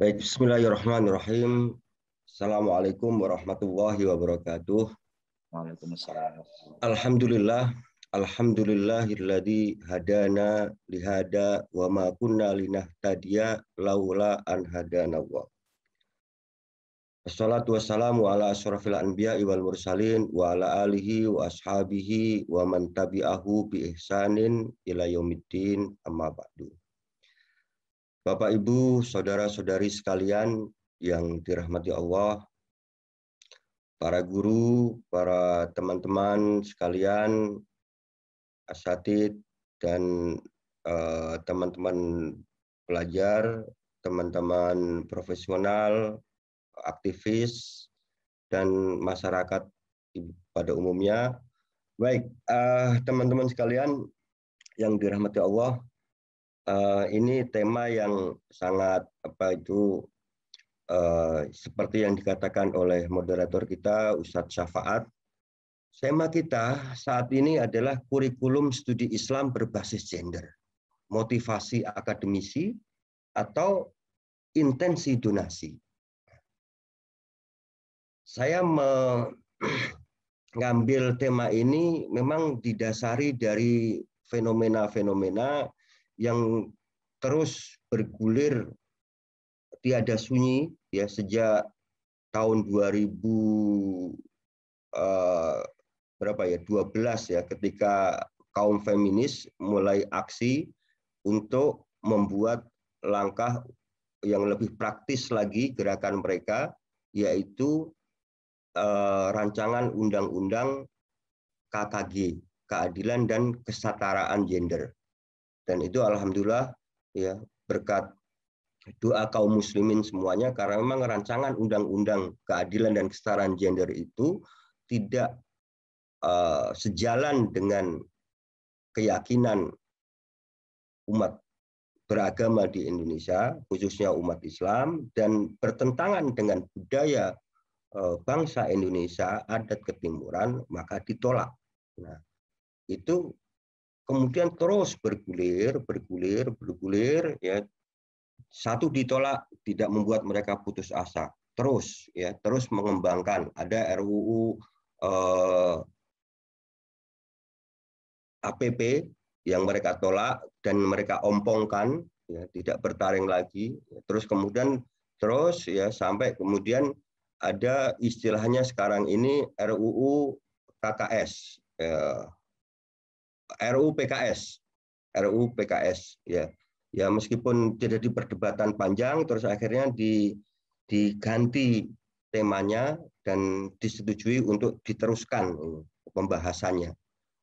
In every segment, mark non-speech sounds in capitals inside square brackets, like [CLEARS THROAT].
Baik, bismillahirrahmanirrahim. Assalamualaikum warahmatullahi wabarakatuh. Waalaikumsalam. Alhamdulillah, alhamdulillahilladzi hadana lihada wa ma kunna linahtadiya laula an hadanallah. Assalatu wassalamu ala asyrafil anbiya wal mursalin wa ala alihi wa ashabihi wa man tabi'ahu bi ihsanin ila yaumiddin amma ba'du. Bapak Ibu, saudara-saudari sekalian yang dirahmati Allah, para guru, para teman-teman sekalian, asatid dan eh, teman-teman uh, pelajar, teman-teman profesional, aktivis dan masyarakat pada umumnya. Baik, eh, teman-teman uh, teman sekalian yang dirahmati Allah, uh, ini tema yang sangat apa itu uh, seperti yang dikatakan oleh moderator kita Ustadz Syafaat. Tema kita saat ini adalah kurikulum studi Islam berbasis gender, motivasi akademisi atau intensi donasi. Saya mengambil [CLEARS THROAT] tema ini memang didasari dari fenomena-fenomena yang terus bergulir tiada sunyi ya sejak tahun 2000 uh, eh, berapa ya 12 ya ketika kaum feminis mulai aksi untuk membuat langkah yang lebih praktis lagi gerakan mereka yaitu uh, rancangan undang-undang KKG keadilan dan kesetaraan gender dan itu alhamdulillah ya berkat doa kaum muslimin semuanya karena memang rancangan undang-undang keadilan dan kesetaraan gender itu tidak uh, sejalan dengan keyakinan umat beragama di Indonesia khususnya umat Islam dan bertentangan dengan budaya uh, bangsa Indonesia adat ketimuran maka ditolak. Nah, itu kemudian terus bergulir, bergulir, bergulir, ya satu ditolak tidak membuat mereka putus asa, terus ya terus mengembangkan. Ada RUU eh, APP yang mereka tolak dan mereka ompongkan, ya, tidak bertaring lagi. Terus kemudian terus ya sampai kemudian ada istilahnya sekarang ini RUU KKS. Eh, ya. RU PKS. RU PKS ya. Ya meskipun tidak perdebatan panjang terus akhirnya di diganti temanya dan disetujui untuk diteruskan uh, pembahasannya.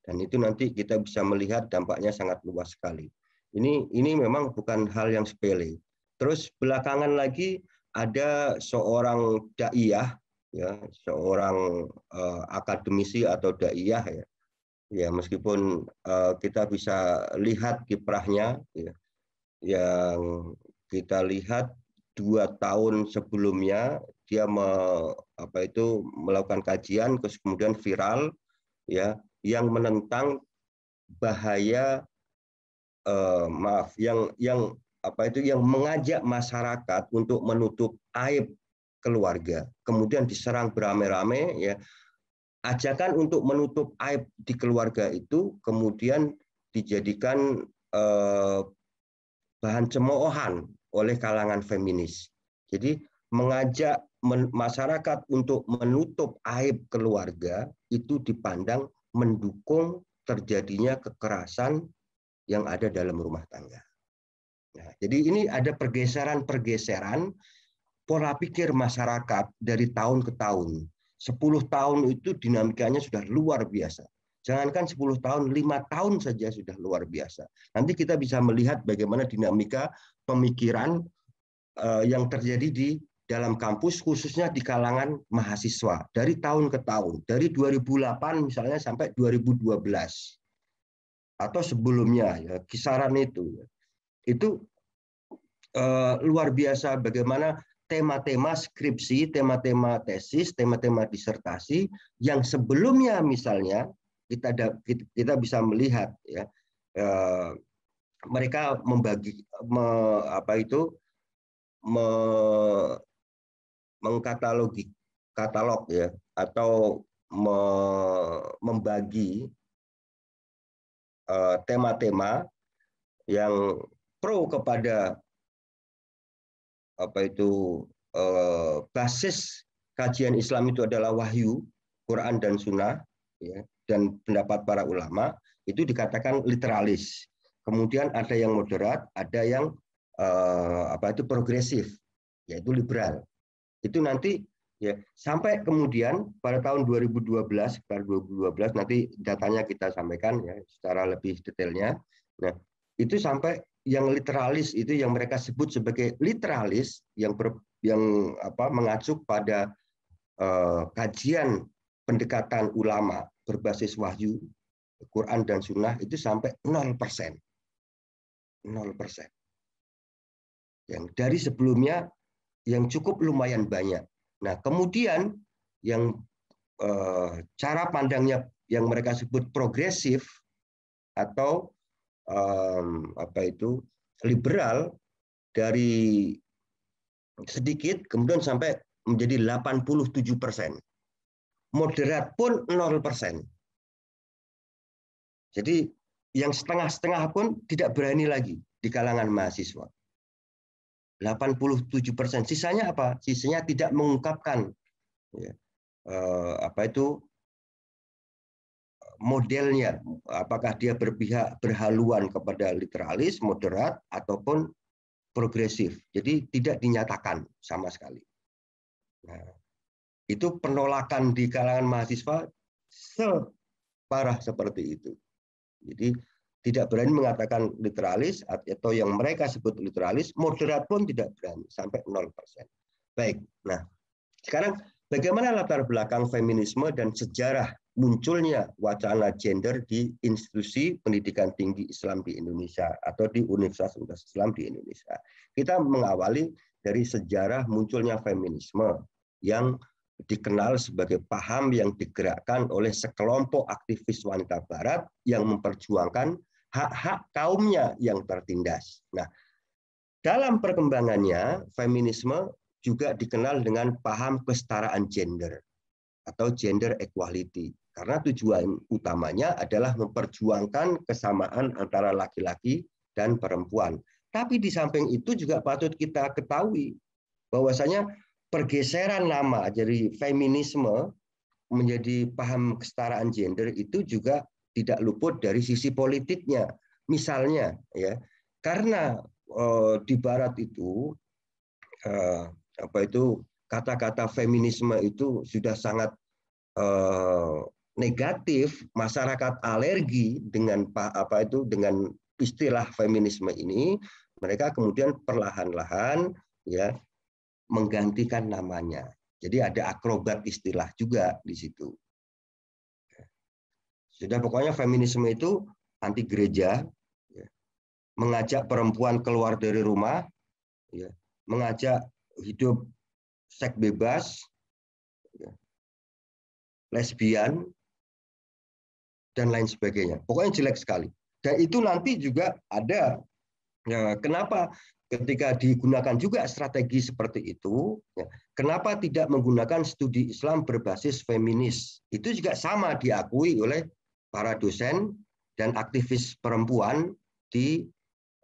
Dan itu nanti kita bisa melihat dampaknya sangat luas sekali. Ini ini memang bukan hal yang sepele. Terus belakangan lagi ada seorang daiyah ya, seorang uh, akademisi atau daiyah ya, ya meskipun uh, kita bisa lihat kiprahnya ya, yang kita lihat dua tahun sebelumnya dia me, apa itu melakukan kajian terus kemudian viral ya yang menentang bahaya uh, maaf yang yang apa itu yang mengajak masyarakat untuk menutup aib keluarga kemudian diserang beramai-ramai ya ajakan untuk menutup aib di keluarga itu kemudian dijadikan eh, bahan cemoohan oleh kalangan feminis. Jadi mengajak masyarakat untuk menutup aib keluarga itu dipandang mendukung terjadinya kekerasan yang ada dalam rumah tangga. Nah, jadi ini ada pergeseran-pergeseran pola pikir masyarakat dari tahun ke tahun. 10 tahun itu dinamikanya sudah luar biasa. Jangankan 10 tahun, lima tahun saja sudah luar biasa. Nanti kita bisa melihat bagaimana dinamika pemikiran eh, yang terjadi di dalam kampus khususnya di kalangan mahasiswa dari tahun ke tahun dari 2008 misalnya sampai 2012 atau sebelumnya ya kisaran itu ya. itu eh, luar biasa bagaimana tema-tema skripsi, tema-tema tesis, tema-tema disertasi yang sebelumnya misalnya kita ada, kita bisa melihat ya eh, mereka membagi me, apa itu me, mengkatalogi katalog ya atau me, membagi eh, tema-tema eh, yang pro kepada apa itu eh, basis kajian Islam itu adalah wahyu Quran dan Sunnah ya, dan pendapat para ulama itu dikatakan literalis kemudian ada yang moderat ada yang eh, apa itu progresif yaitu liberal itu nanti ya sampai kemudian pada tahun 2012 pada 2012 nanti datanya kita sampaikan ya secara lebih detailnya nah itu sampai yang literalis itu yang mereka sebut sebagai literalis yang ber, yang apa mengacu pada uh, kajian pendekatan ulama berbasis wahyu Quran dan Sunnah itu sampai 0%. 0%. Yang dari sebelumnya yang cukup lumayan banyak. Nah, kemudian yang uh, cara pandangnya yang mereka sebut progresif atau um, apa itu liberal dari sedikit kemudian sampai menjadi 87 persen. Moderat pun 0 persen. Jadi yang setengah-setengah pun tidak berani lagi di kalangan mahasiswa. 87 persen. Sisanya apa? Sisanya tidak mengungkapkan ya, eh, apa itu modelnya apakah dia berpihak berhaluan kepada literalis moderat ataupun progresif jadi tidak dinyatakan sama sekali nah, itu penolakan di kalangan mahasiswa separah seperti itu jadi tidak berani mengatakan literalis atau yang mereka sebut literalis, moderat pun tidak berani sampai 0%. Baik. Nah, sekarang bagaimana latar belakang feminisme dan sejarah munculnya wacana gender di institusi pendidikan tinggi Islam di Indonesia atau di Universitas-Universitas Islam di Indonesia. Kita mengawali dari sejarah munculnya feminisme yang dikenal sebagai paham yang digerakkan oleh sekelompok aktivis wanita barat yang memperjuangkan hak-hak kaumnya yang tertindas. Nah, dalam perkembangannya feminisme juga dikenal dengan paham kesetaraan gender atau gender equality. Karena tujuan utamanya adalah memperjuangkan kesamaan antara laki-laki dan perempuan. Tapi di samping itu juga patut kita ketahui bahwasanya pergeseran nama jadi feminisme menjadi paham kesetaraan gender itu juga tidak luput dari sisi politiknya. Misalnya ya, karena eh, di barat itu eh, apa itu kata-kata feminisme itu sudah sangat eh, negatif masyarakat alergi dengan apa itu dengan istilah feminisme ini mereka kemudian perlahan-lahan ya menggantikan namanya. Jadi ada akrobat istilah juga di situ. Sudah pokoknya feminisme itu anti gereja, ya. mengajak perempuan keluar dari rumah, ya. mengajak hidup seks bebas, ya. lesbian, dan lain sebagainya. Pokoknya jelek sekali. Dan itu nanti juga ada ya, kenapa ketika digunakan juga strategi seperti itu, ya, kenapa tidak menggunakan studi Islam berbasis feminis? Itu juga sama diakui oleh para dosen dan aktivis perempuan di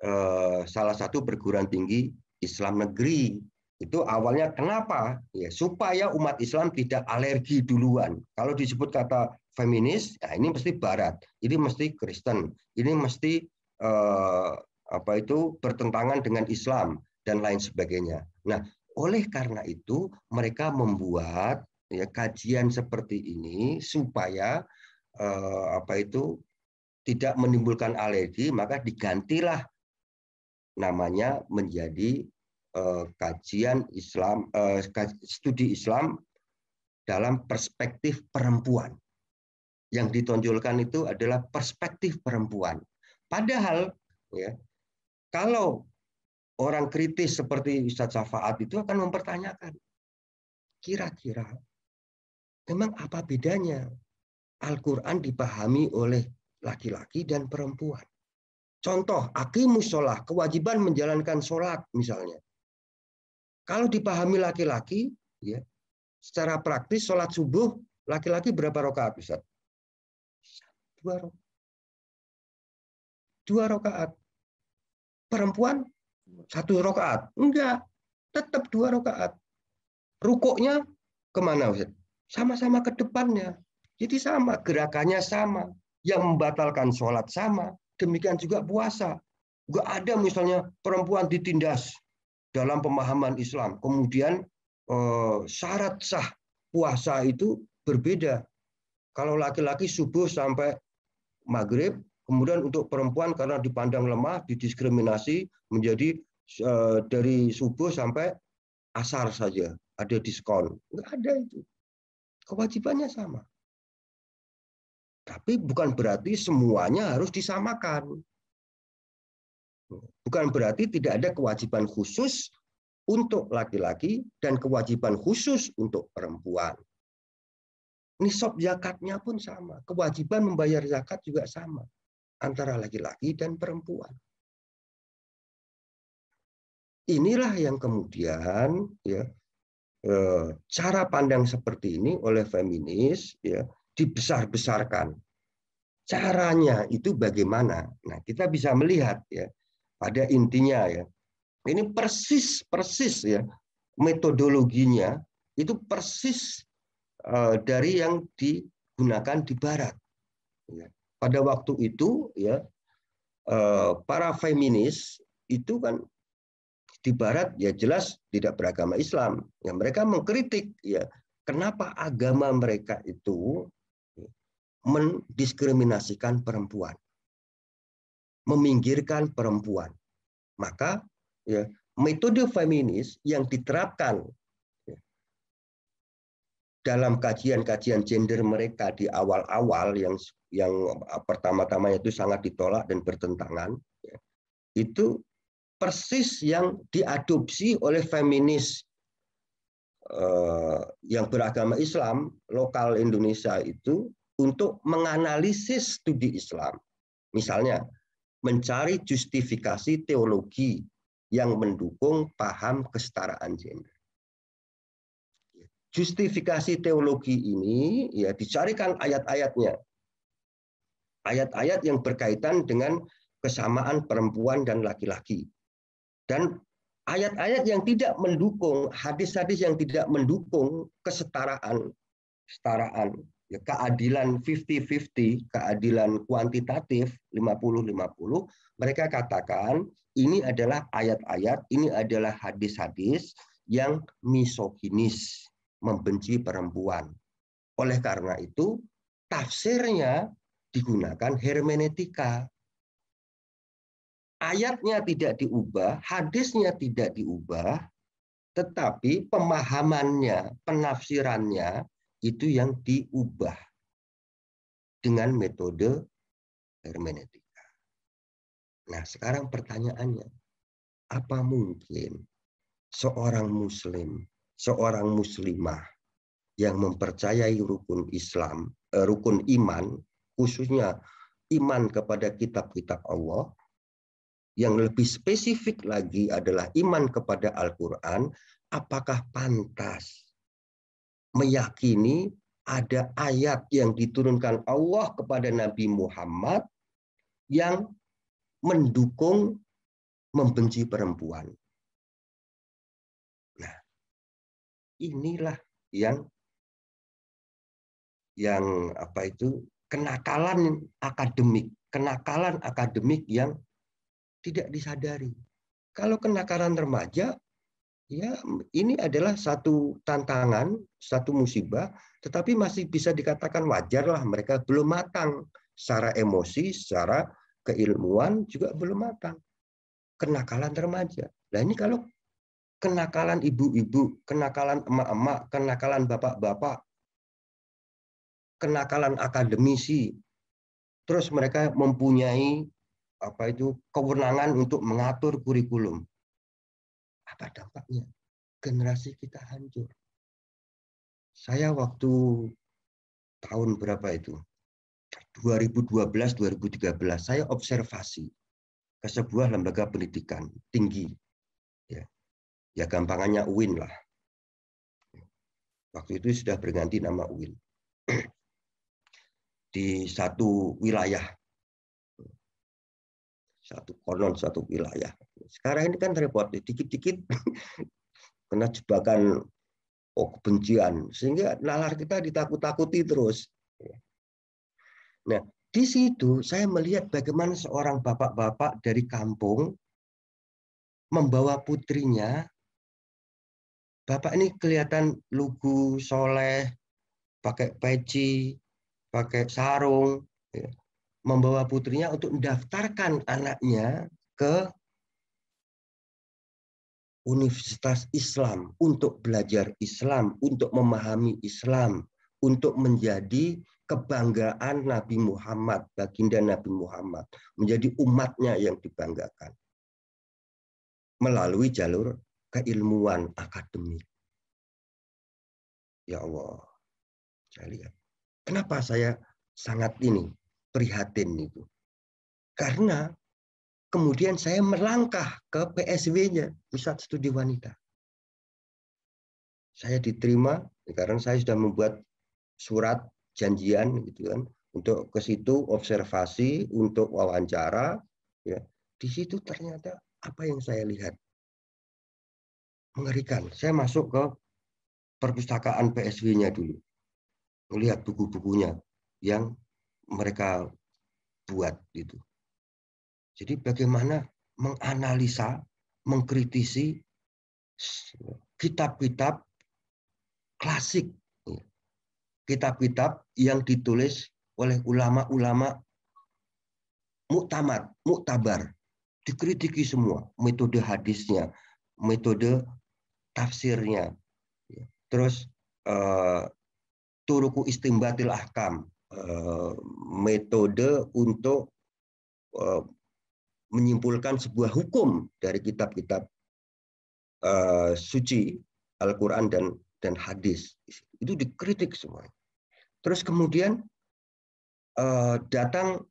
eh, salah satu perguruan tinggi Islam negeri. Itu awalnya kenapa? Ya, supaya umat Islam tidak alergi duluan. Kalau disebut kata feminis, ya ini mesti barat, ini mesti Kristen, ini mesti eh, apa itu bertentangan dengan Islam dan lain sebagainya. Nah, oleh karena itu mereka membuat ya kajian seperti ini supaya eh, apa itu tidak menimbulkan alergi, maka digantilah namanya menjadi eh, kajian Islam eh, studi Islam dalam perspektif perempuan yang ditonjolkan itu adalah perspektif perempuan. Padahal ya, kalau orang kritis seperti Ustadz Safaat itu akan mempertanyakan kira-kira memang apa bedanya Al-Qur'an dipahami oleh laki-laki dan perempuan. Contoh, akimu sholah, kewajiban menjalankan sholat misalnya. Kalau dipahami laki-laki, ya, secara praktis sholat subuh laki-laki berapa rakaat Ustaz? dua rokaat. Dua rokaat Perempuan satu rokaat Enggak, tetap dua rokaat Rukuknya kemana Sama-sama ke depannya. Jadi sama, gerakannya sama. Yang membatalkan sholat sama. Demikian juga puasa. Enggak ada misalnya perempuan ditindas dalam pemahaman Islam. Kemudian eh, syarat sah puasa itu berbeda. Kalau laki-laki subuh sampai maghrib, kemudian untuk perempuan karena dipandang lemah, didiskriminasi menjadi eh, dari subuh sampai asar saja ada diskon. Enggak ada itu. Kewajibannya sama. Tapi bukan berarti semuanya harus disamakan. Bukan berarti tidak ada kewajiban khusus untuk laki-laki dan kewajiban khusus untuk perempuan nisab zakatnya pun sama. Kewajiban membayar zakat juga sama antara laki-laki dan perempuan. Inilah yang kemudian ya eh, cara pandang seperti ini oleh feminis ya dibesar-besarkan. Caranya itu bagaimana? Nah, kita bisa melihat ya pada intinya ya. Ini persis persis ya metodologinya itu persis Eh, dari yang digunakan di Barat. Ya. Pada waktu itu, ya eh, para feminis itu kan di Barat ya jelas tidak beragama Islam. Ya mereka mengkritik ya kenapa agama mereka itu mendiskriminasikan perempuan, meminggirkan perempuan. Maka ya metode feminis yang diterapkan dalam kajian-kajian gender mereka di awal-awal yang yang uh, pertama-tama itu sangat ditolak dan bertentangan ya. itu persis yang diadopsi oleh feminis uh, yang beragama Islam lokal Indonesia itu untuk menganalisis studi Islam. Misalnya mencari justifikasi teologi yang mendukung paham kesetaraan gender justifikasi teologi ini ya dicarikan ayat-ayatnya. Ayat-ayat yang berkaitan dengan kesamaan perempuan dan laki-laki. Dan ayat-ayat yang tidak mendukung, hadis-hadis yang tidak mendukung kesetaraan, kesetaraan, ya, keadilan 50-50, keadilan kuantitatif 50-50, mereka katakan ini adalah ayat-ayat, ini adalah hadis-hadis yang misoginis membenci perempuan. Oleh karena itu, tafsirnya digunakan hermeneutika. Ayatnya tidak diubah, hadisnya tidak diubah, tetapi pemahamannya, penafsirannya itu yang diubah dengan metode hermeneutika. Nah, sekarang pertanyaannya, apa mungkin seorang muslim seorang muslimah yang mempercayai rukun Islam, eh, rukun iman, khususnya iman kepada kitab-kitab Allah, yang lebih spesifik lagi adalah iman kepada Al-Quran, apakah pantas meyakini ada ayat yang diturunkan Allah kepada Nabi Muhammad yang mendukung membenci perempuan. inilah yang yang apa itu kenakalan akademik, kenakalan akademik yang tidak disadari. Kalau kenakalan remaja, ya ini adalah satu tantangan, satu musibah, tetapi masih bisa dikatakan wajarlah mereka belum matang secara emosi, secara keilmuan juga belum matang. Kenakalan remaja. Nah ini kalau kenakalan ibu-ibu, kenakalan emak-emak, kenakalan bapak-bapak, kenakalan akademisi. Terus mereka mempunyai apa itu kewenangan untuk mengatur kurikulum. Apa dampaknya? Generasi kita hancur. Saya waktu tahun berapa itu? 2012 2013 saya observasi ke sebuah lembaga pendidikan tinggi ya gampangannya Uin lah. Waktu itu sudah berganti nama Uin. [CLEARS THROAT] Di satu wilayah. Satu konon, satu wilayah. Sekarang ini kan repot, dikit-dikit [CLEARS THROAT] kena jebakan oh, kebencian. Sehingga nalar kita ditakut-takuti terus. Nah, di situ saya melihat bagaimana seorang bapak-bapak dari kampung membawa putrinya Bapak ini kelihatan lugu, soleh, pakai peci, pakai sarung, ya. membawa putrinya untuk mendaftarkan anaknya ke Universitas Islam untuk belajar Islam, untuk memahami Islam, untuk menjadi kebanggaan Nabi Muhammad, baginda Nabi Muhammad, menjadi umatnya yang dibanggakan melalui jalur keilmuan akademik. Ya Allah. Saya lihat. Kenapa saya sangat ini prihatin itu? Karena kemudian saya melangkah ke PSW-nya, Pusat Studi Wanita. Saya diterima karena saya sudah membuat surat janjian gitu kan untuk ke situ observasi untuk wawancara ya di situ ternyata apa yang saya lihat mengerikan. Saya masuk ke perpustakaan PSW-nya dulu. Melihat buku-bukunya yang mereka buat itu. Jadi bagaimana menganalisa, mengkritisi kitab-kitab klasik. Kitab-kitab yang ditulis oleh ulama-ulama muktamar, muktabar. Dikritiki semua, metode hadisnya, metode tafsirnya. Ya. Terus eh, turuku istimbatil ahkam, eh, metode untuk eh, menyimpulkan sebuah hukum dari kitab-kitab suci Al-Quran dan dan hadis itu dikritik semua. Terus kemudian datang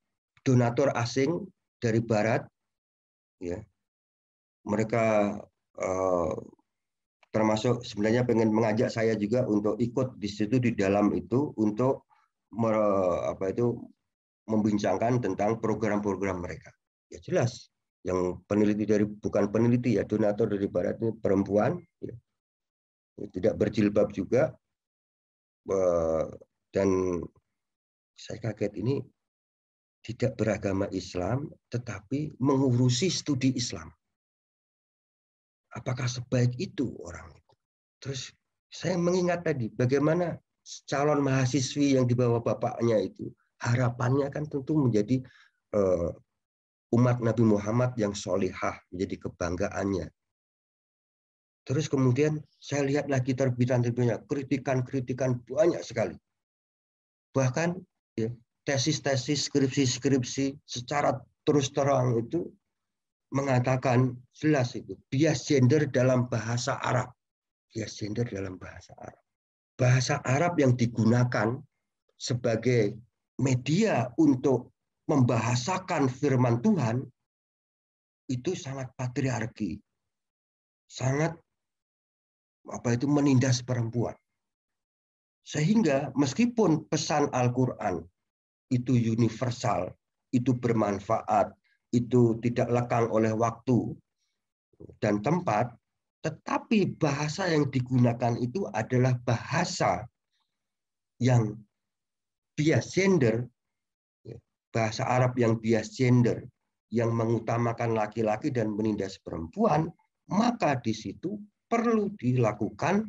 donatur asing dari Barat, ya mereka termasuk sebenarnya pengen mengajak saya juga untuk ikut di situ di dalam itu untuk apa itu membincangkan tentang program-program mereka. Ya jelas, yang peneliti dari bukan peneliti ya donatur dari barat ini perempuan, ya. ya tidak berjilbab juga, dan saya kaget ini tidak beragama Islam tetapi mengurusi studi Islam apakah sebaik itu orang itu. Terus saya mengingat tadi bagaimana calon mahasiswi yang dibawa bapaknya itu harapannya kan tentu menjadi uh, umat Nabi Muhammad yang solihah menjadi kebanggaannya. Terus kemudian saya lihat lagi terbitan-terbitnya kritikan-kritikan banyak sekali. Bahkan ya, tesis-tesis, skripsi-skripsi secara terus terang itu mengatakan jelas itu bias gender dalam bahasa Arab. Bias gender dalam bahasa Arab. Bahasa Arab yang digunakan sebagai media untuk membahasakan firman Tuhan itu sangat patriarki. Sangat apa itu menindas perempuan. Sehingga meskipun pesan Al-Qur'an itu universal, itu bermanfaat, itu tidak lekang oleh waktu dan tempat, tetapi bahasa yang digunakan itu adalah bahasa yang bias gender, ya, bahasa Arab yang bias gender, yang mengutamakan laki-laki dan menindas perempuan, maka di situ perlu dilakukan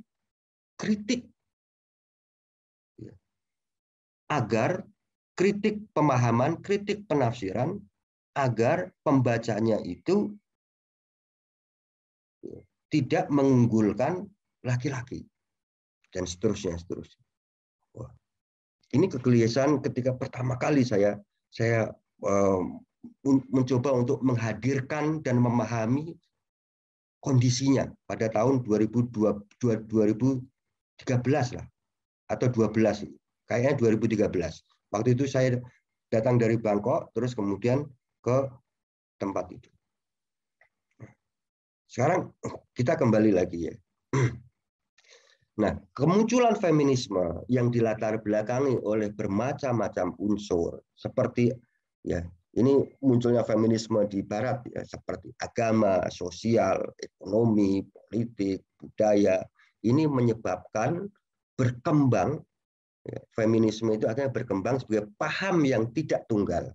kritik ya, agar kritik pemahaman, kritik penafsiran agar pembacanya itu tidak mengunggulkan laki-laki dan seterusnya seterusnya. Wah. Ini kegelisahan ketika pertama kali saya saya um, mencoba untuk menghadirkan dan memahami kondisinya pada tahun 2002, 2013 lah atau 12 kayaknya 2013 waktu itu saya datang dari Bangkok terus kemudian ke tempat itu. Sekarang kita kembali lagi ya. [CLEARS THROAT] Nah, kemunculan feminisme yang dilatar belakangi oleh bermacam-macam unsur seperti ya ini munculnya feminisme di barat ya seperti agama, sosial, ekonomi, politik, budaya ini menyebabkan berkembang ya, feminisme itu akhirnya berkembang sebagai paham yang tidak tunggal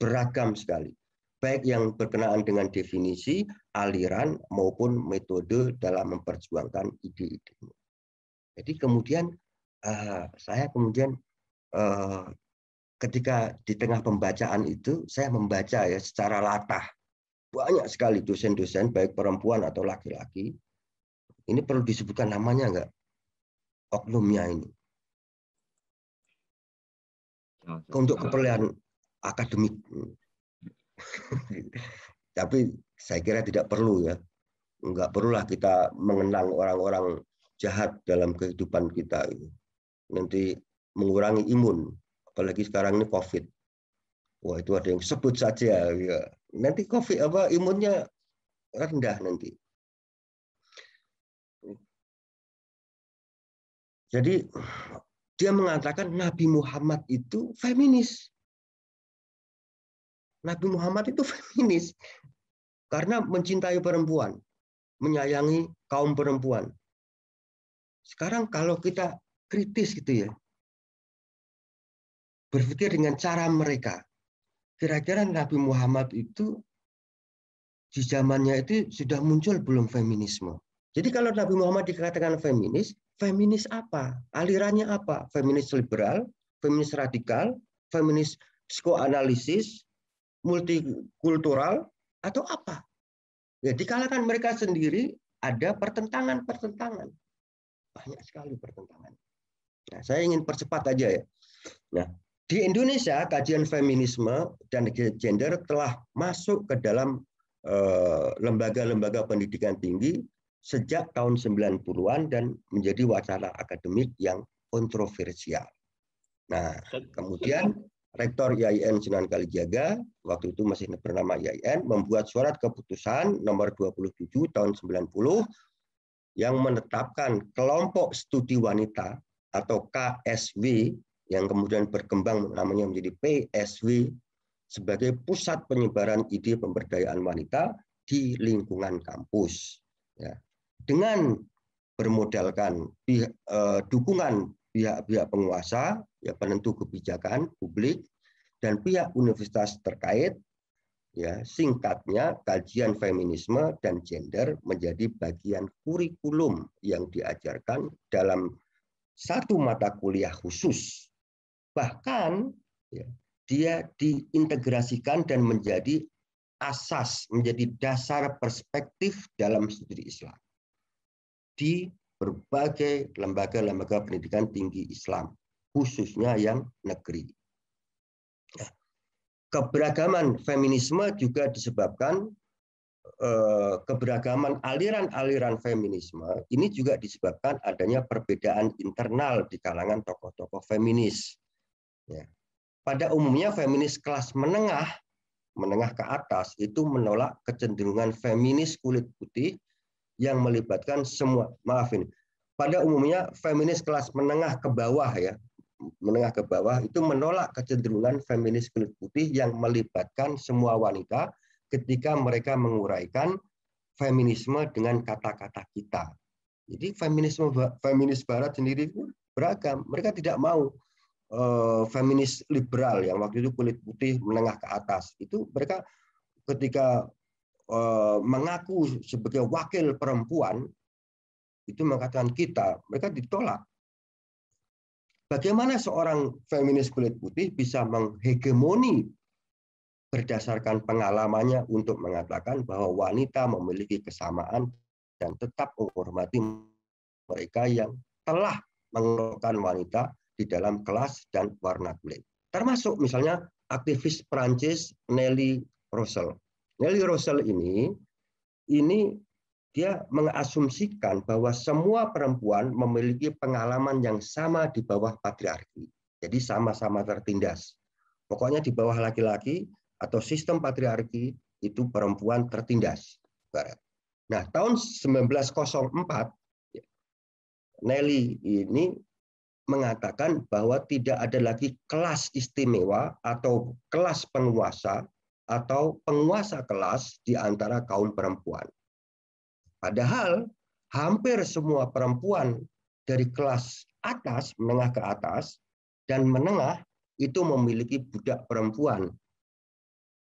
beragam sekali, baik yang berkenaan dengan definisi, aliran, maupun metode dalam memperjuangkan ide ide Jadi kemudian eh, saya kemudian eh, ketika di tengah pembacaan itu saya membaca ya secara latah banyak sekali dosen-dosen baik perempuan atau laki-laki ini perlu disebutkan namanya enggak oknumnya ini nah, untuk keperluan akademik. [LAUGHS] Tapi saya kira tidak perlu ya. Enggak perlulah kita mengenang orang-orang jahat dalam kehidupan kita. Nanti mengurangi imun, apalagi sekarang ini COVID. Wah itu ada yang sebut saja. Ya. Nanti COVID apa imunnya rendah nanti. Jadi dia mengatakan Nabi Muhammad itu feminis. Nabi Muhammad itu [LAUGHS] feminis karena mencintai perempuan, menyayangi kaum perempuan. Sekarang kalau kita kritis gitu ya, berpikir dengan cara mereka, kira-kira Nabi Muhammad itu di zamannya itu sudah muncul belum feminisme? Jadi kalau Nabi Muhammad dikatakan feminis, feminis apa? Alirannya apa? Feminis liberal, feminis radikal, feminis psikoanalisis, multikultural atau apa? Ya, di kalangan mereka sendiri ada pertentangan-pertentangan. Banyak sekali pertentangan. Nah, saya ingin percepat aja ya. Nah, di Indonesia kajian feminisme dan gender telah masuk ke dalam eh, lembaga-lembaga pendidikan tinggi sejak tahun 90-an dan menjadi wacana akademik yang kontroversial. Nah, kemudian Rektor IAIN Sunan Kalijaga, waktu itu masih bernama IAIN, membuat surat keputusan nomor 27 tahun 90 yang menetapkan kelompok studi wanita atau KSW yang kemudian berkembang namanya menjadi PSW sebagai pusat penyebaran ide pemberdayaan wanita di lingkungan kampus. Ya. Dengan bermodalkan eh, dukungan pihak-pihak penguasa, ya penentu kebijakan publik dan pihak universitas terkait ya singkatnya kajian feminisme dan gender menjadi bagian kurikulum yang diajarkan dalam satu mata kuliah khusus bahkan ya, dia diintegrasikan dan menjadi asas menjadi dasar perspektif dalam studi Islam di berbagai lembaga-lembaga pendidikan tinggi Islam, khususnya yang negeri. Nah, keberagaman feminisme juga disebabkan eh, keberagaman aliran-aliran feminisme ini juga disebabkan adanya perbedaan internal di kalangan tokoh-tokoh feminis. Ya, pada umumnya feminis kelas menengah menengah ke atas itu menolak kecenderungan feminis kulit putih yang melibatkan semua. Maaf ini. Pada umumnya feminis kelas menengah ke bawah ya, menengah ke bawah itu menolak kecenderungan feminis kulit putih yang melibatkan semua wanita ketika mereka menguraikan feminisme dengan kata-kata kita. Jadi feminisme feminis barat sendiri beragam. Mereka tidak mau eh, feminis liberal yang waktu itu kulit putih menengah ke atas. Itu mereka ketika Eh, mengaku sebagai wakil perempuan itu mengatakan kita, mereka ditolak. Bagaimana seorang feminis kulit putih bisa menghegemoni berdasarkan pengalamannya untuk mengatakan bahwa wanita memiliki kesamaan dan tetap menghormati mereka yang telah mengeluarkan wanita di dalam kelas dan warna kulit. Termasuk misalnya aktivis Prancis Nelly Russell Nelly Rosel ini, ini dia mengasumsikan bahwa semua perempuan memiliki pengalaman yang sama di bawah patriarki. Jadi sama-sama tertindas. Pokoknya di bawah laki-laki atau sistem patriarki itu perempuan tertindas. Nah, tahun 1904 Nelly ini mengatakan bahwa tidak ada lagi kelas istimewa atau kelas penguasa atau penguasa kelas di antara kaum perempuan. Padahal hampir semua perempuan dari kelas atas, menengah ke atas, dan menengah itu memiliki budak perempuan.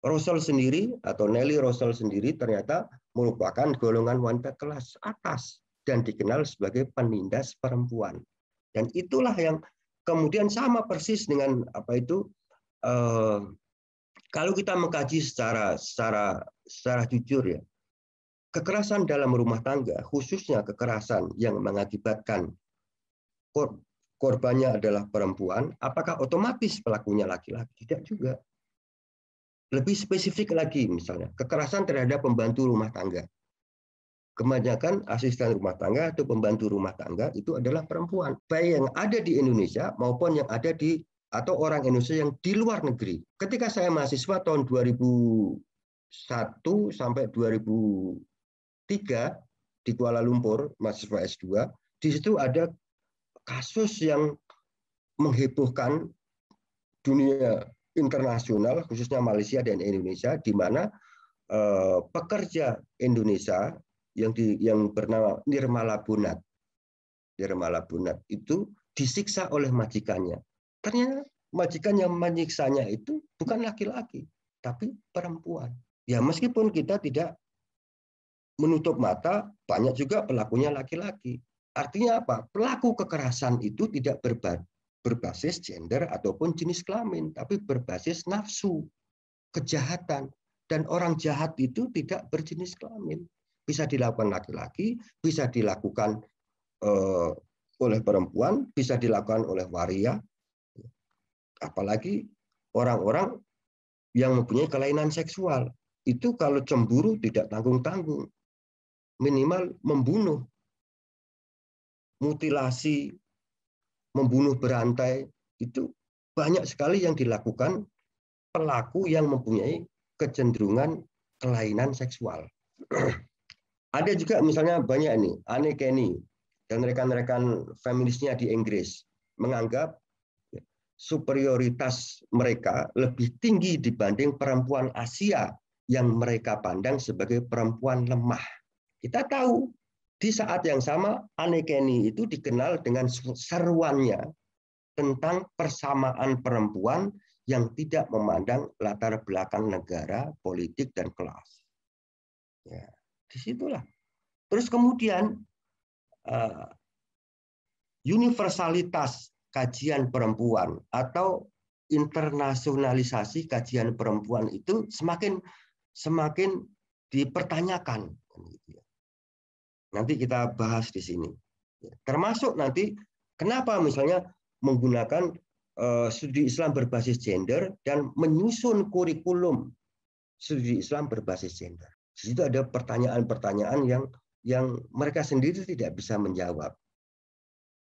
Rosal sendiri atau Nelly Rosal sendiri ternyata merupakan golongan wanita kelas atas dan dikenal sebagai penindas perempuan. Dan itulah yang kemudian sama persis dengan apa itu eh, kalau kita mengkaji secara secara secara jujur ya, kekerasan dalam rumah tangga, khususnya kekerasan yang mengakibatkan kor korbannya adalah perempuan, apakah otomatis pelakunya laki-laki? Tidak juga. Lebih spesifik lagi misalnya, kekerasan terhadap pembantu rumah tangga. Kebanyakan asisten rumah tangga atau pembantu rumah tangga itu adalah perempuan, baik yang ada di Indonesia maupun yang ada di atau orang Indonesia yang di luar negeri. Ketika saya mahasiswa tahun 2001 sampai 2003 di Kuala Lumpur, mahasiswa S2, di situ ada kasus yang menghebohkan dunia internasional khususnya Malaysia dan Indonesia di mana eh, pekerja Indonesia yang di, yang bernama Nirmala Bunat Nirmala Bunat itu disiksa oleh majikannya Ternyata majikan yang menyiksanya itu bukan laki-laki, tapi perempuan. Ya meskipun kita tidak menutup mata, banyak juga pelakunya laki-laki. Artinya apa? Pelaku kekerasan itu tidak berbasis gender ataupun jenis kelamin, tapi berbasis nafsu, kejahatan. Dan orang jahat itu tidak berjenis kelamin. Bisa dilakukan laki-laki, bisa dilakukan eh, oleh perempuan, bisa dilakukan oleh waria, apalagi orang-orang yang mempunyai kelainan seksual itu kalau cemburu tidak tanggung-tanggung minimal membunuh mutilasi membunuh berantai itu banyak sekali yang dilakukan pelaku yang mempunyai kecenderungan kelainan seksual [CLEARS THROAT] ada juga misalnya banyak nih Anne Kenny dan rekan-rekan feminisnya di Inggris menganggap superioritas mereka lebih tinggi dibanding perempuan Asia yang mereka pandang sebagai perempuan lemah. Kita tahu di saat yang sama, Anekeni itu dikenal dengan seruannya tentang persamaan perempuan yang tidak memandang latar belakang negara, politik, dan kelas. Ya, disitulah. Terus kemudian eh, universalitas kajian perempuan atau internasionalisasi kajian perempuan itu semakin semakin dipertanyakan. Nanti kita bahas di sini. Termasuk nanti kenapa misalnya menggunakan eh, studi Islam berbasis gender dan menyusun kurikulum studi Islam berbasis gender. Di situ ada pertanyaan-pertanyaan yang yang mereka sendiri tidak bisa menjawab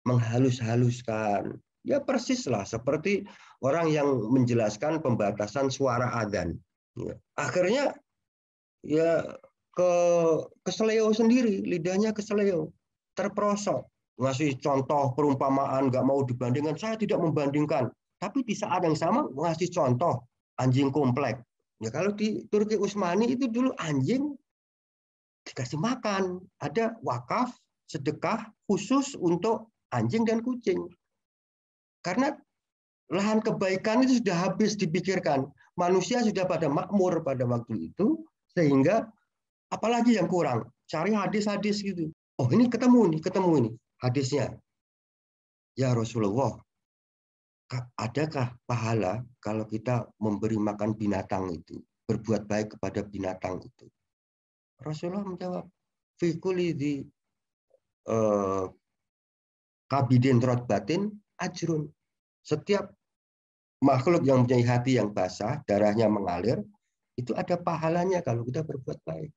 menghalus-haluskan. Ya persislah seperti orang yang menjelaskan pembatasan suara adzan. Ya. Akhirnya ya ke keseleo sendiri, lidahnya keseleo, terprosok Ngasih contoh perumpamaan nggak mau dibandingkan, saya tidak membandingkan. Tapi di saat yang sama ngasih contoh anjing komplek. Ya kalau di Turki Utsmani itu dulu anjing dikasih makan, ada wakaf sedekah khusus untuk anjing dan kucing. Karena lahan kebaikan itu sudah habis dipikirkan. Manusia sudah pada makmur pada waktu itu, sehingga apalagi yang kurang? Cari hadis-hadis gitu. Oh ini ketemu nih, ketemu nih hadisnya. Ya Rasulullah, adakah pahala kalau kita memberi makan binatang itu, berbuat baik kepada binatang itu? Rasulullah menjawab, fikuli kabidin rot batin ajrun. Setiap makhluk yang punya hati yang basah, darahnya mengalir, itu ada pahalanya kalau kita berbuat baik.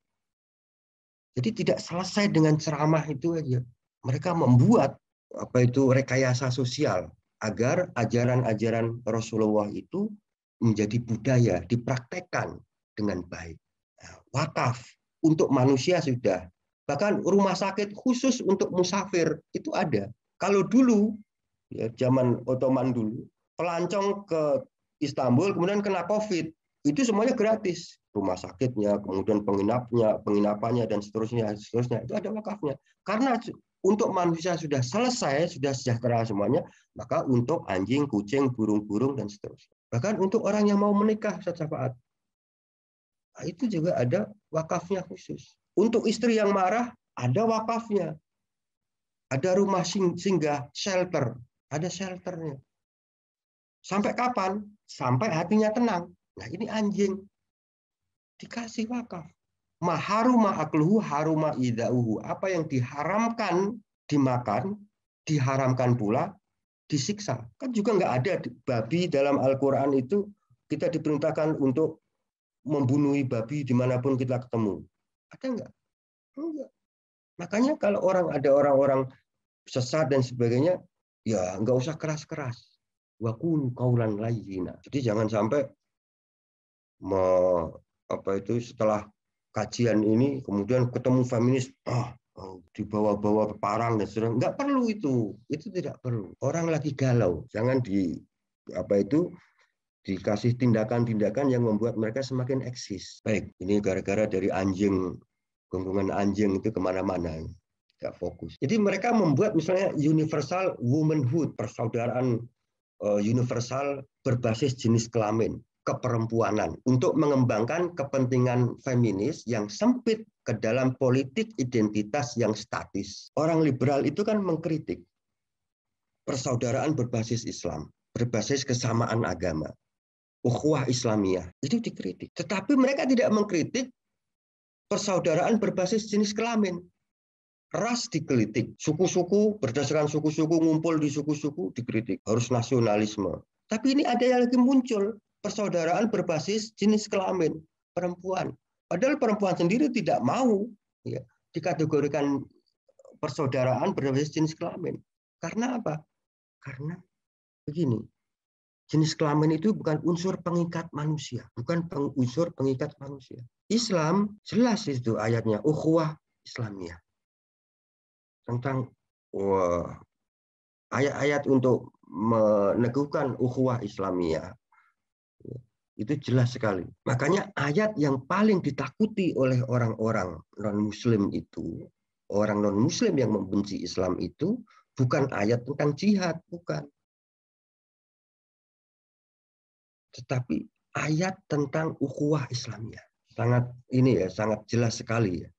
Jadi tidak selesai dengan ceramah itu aja. Mereka membuat apa itu rekayasa sosial agar ajaran-ajaran Rasulullah itu menjadi budaya, dipraktekkan dengan baik. Nah, wakaf untuk manusia sudah. Bahkan rumah sakit khusus untuk musafir itu ada. Kalau dulu ya zaman Ottoman dulu, pelancong ke Istanbul kemudian kena Covid, itu semuanya gratis. Rumah sakitnya, kemudian penginapnya, penginapannya dan seterusnya, seterusnya itu ada wakafnya. Karena untuk manusia sudah selesai, sudah sejahtera semuanya, maka untuk anjing, kucing, burung-burung dan seterusnya. Bahkan untuk orang yang mau menikah Ustaz Syafaat. Nah, itu juga ada wakafnya khusus. Untuk istri yang marah ada wakafnya ada rumah singgah, shelter, ada shelternya. Sampai kapan? Sampai hatinya tenang. Nah ini anjing dikasih wakaf. Maharuma akluhu haruma idauhu. Apa yang diharamkan dimakan, diharamkan pula disiksa. Kan juga nggak ada babi dalam Al-Quran itu kita diperintahkan untuk membunuh babi dimanapun kita ketemu. Ada nggak? Enggak. Makanya kalau orang ada orang-orang sesat dan sebagainya, ya nggak usah keras-keras. Wakun kaulan layina. Jadi jangan sampai me, apa itu setelah kajian ini kemudian ketemu feminis, ah oh, dibawa-bawa parang dan sebagainya. Nggak perlu itu, itu tidak perlu. Orang lagi galau, jangan di apa itu dikasih tindakan-tindakan yang membuat mereka semakin eksis. Baik, ini gara-gara dari anjing gonggongan anjing itu kemana-mana nggak fokus. Jadi mereka membuat misalnya universal womanhood, persaudaraan eh, universal berbasis jenis kelamin, keperempuanan untuk mengembangkan kepentingan feminis yang sempit ke dalam politik identitas yang statis. Orang liberal itu kan mengkritik persaudaraan berbasis Islam, berbasis kesamaan agama, ukhuwah Islamiyah. Itu dikritik. Tetapi mereka tidak mengkritik persaudaraan berbasis jenis kelamin. Ras dikritik, suku-suku berdasarkan suku-suku ngumpul di suku-suku dikritik, harus nasionalisme. Tapi ini ada yang lagi muncul, persaudaraan berbasis jenis kelamin perempuan. Padahal perempuan sendiri tidak mau ya, dikategorikan persaudaraan berbasis jenis kelamin. Karena apa? Karena begini, jenis kelamin itu bukan unsur pengikat manusia, bukan unsur pengikat manusia. Islam jelas itu ayatnya ukhuwah Islamiyah. Tentang ayat-ayat untuk meneguhkan ukhuwah Islamiyah. Itu jelas sekali. Makanya ayat yang paling ditakuti oleh orang-orang non-muslim itu, orang non-muslim yang membenci Islam itu bukan ayat tentang jihad, bukan tetapi ayat tentang ukhuwah Islamnya sangat ini ya sangat jelas sekali ya.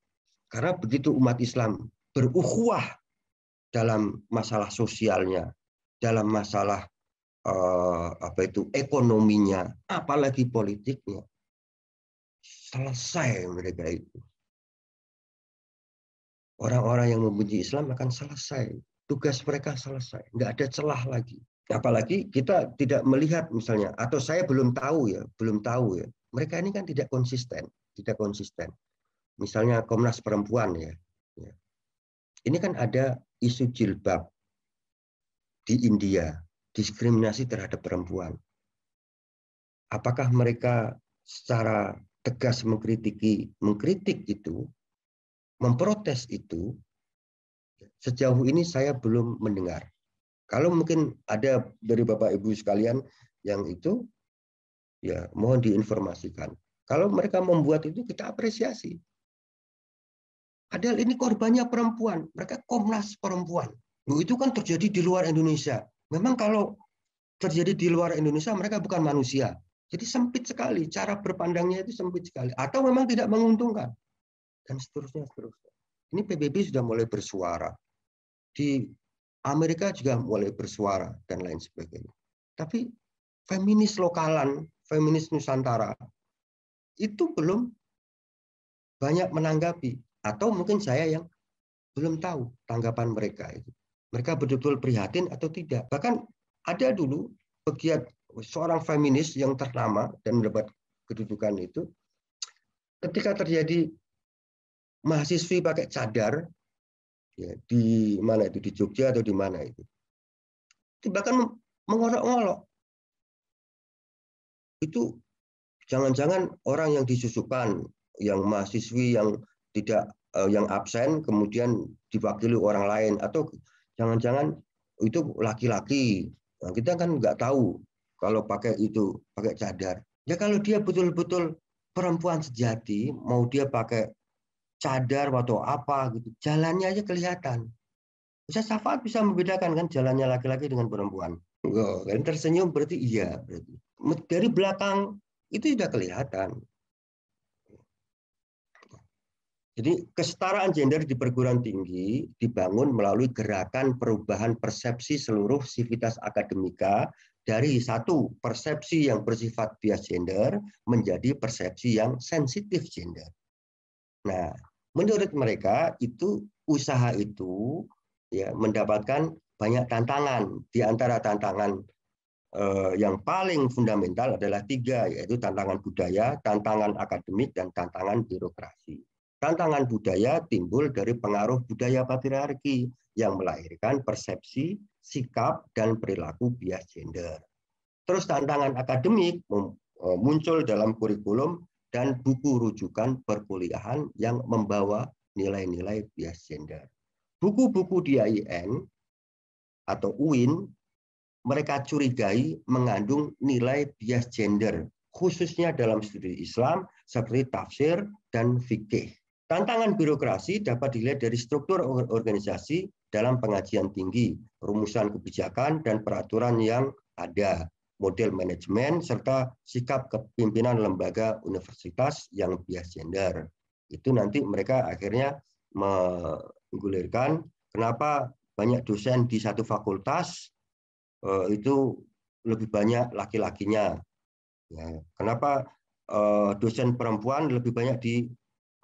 Karena begitu umat Islam berukhuwah dalam masalah sosialnya, dalam masalah eh, apa itu ekonominya, apalagi politiknya, selesai mereka itu. Orang-orang yang membenci Islam akan selesai, tugas mereka selesai, nggak ada celah lagi. Apalagi kita tidak melihat misalnya, atau saya belum tahu ya, belum tahu ya. Mereka ini kan tidak konsisten, tidak konsisten. Misalnya Komnas Perempuan ya, ya. Ini kan ada isu jilbab di India, diskriminasi terhadap perempuan. Apakah mereka secara tegas mengkritiki, mengkritik itu, memprotes itu, sejauh ini saya belum mendengar. Kalau mungkin ada dari Bapak Ibu sekalian yang itu, ya mohon diinformasikan. Kalau mereka membuat itu kita apresiasi. Padahal ini korbannya perempuan, mereka komnas perempuan. Loh, itu kan terjadi di luar Indonesia. Memang kalau terjadi di luar Indonesia mereka bukan manusia. Jadi sempit sekali cara berpandangnya itu sempit sekali atau memang tidak menguntungkan dan seterusnya seterusnya. Ini PBB sudah mulai bersuara di Amerika juga mulai bersuara dan lain sebagainya. Tapi feminis lokalan, feminis Nusantara itu belum banyak menanggapi atau mungkin saya yang belum tahu tanggapan mereka itu. Mereka betul-betul prihatin atau tidak. Bahkan ada dulu pegiat seorang feminis yang ternama dan mendapat kedudukan itu ketika terjadi mahasiswi pakai cadar ya, di mana itu di Jogja atau di mana itu bahkan mengolok-olok itu jangan-jangan orang yang disusupkan, yang mahasiswi yang tidak eh, yang absen kemudian diwakili orang lain atau jangan-jangan itu laki-laki nah, kita kan nggak tahu kalau pakai itu pakai cadar ya kalau dia betul-betul perempuan sejati mau dia pakai cadar atau apa gitu. Jalannya aja kelihatan. Bisa syafaat bisa membedakan kan jalannya laki-laki dengan perempuan. Enggak, kan tersenyum berarti iya berarti. Dari belakang itu sudah kelihatan. Jadi kesetaraan gender di perguruan tinggi dibangun melalui gerakan perubahan persepsi seluruh sivitas akademika dari satu persepsi yang bersifat bias gender menjadi persepsi yang sensitif gender. Nah, Menurut mereka itu usaha itu ya mendapatkan banyak tantangan. Di antara tantangan eh, yang paling fundamental adalah tiga, yaitu tantangan budaya, tantangan akademik, dan tantangan birokrasi. Tantangan budaya timbul dari pengaruh budaya patriarki yang melahirkan persepsi, sikap, dan perilaku bias gender. Terus tantangan akademik eh, muncul dalam kurikulum dan ya. buku rujukan perkuliahan yang membawa nilai-nilai bias gender. Buku-buku di AIN atau UIN mereka curigai mengandung nilai bias gender khususnya dalam studi Islam seperti tafsir dan fikih. Tantangan birokrasi dapat dilihat dari struktur organisasi dalam pengajian tinggi, rumusan kebijakan, dan peraturan yang ada model manajemen, serta sikap kepimpinan lembaga universitas yang bias gender. Itu nanti mereka akhirnya menggulirkan kenapa banyak dosen di satu fakultas eh, itu lebih banyak laki-lakinya. Ya, kenapa eh, dosen perempuan lebih banyak di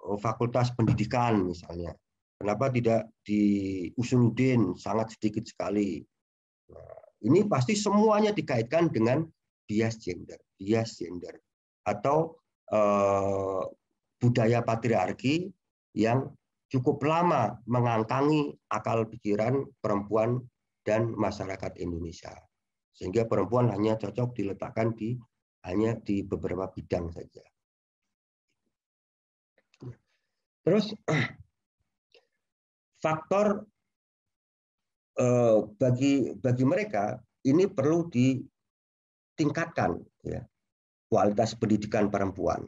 eh, fakultas pendidikan misalnya? Kenapa tidak di Usuludin sangat sedikit sekali? Nah, ini pasti semuanya dikaitkan dengan bias gender, bias gender atau eh, budaya patriarki yang cukup lama mengangkangi akal pikiran perempuan dan masyarakat Indonesia. Sehingga perempuan hanya cocok diletakkan di hanya di beberapa bidang saja. Terus [CLEARS THROAT] faktor Eh, bagi bagi mereka ini perlu ditingkatkan ya kualitas pendidikan perempuan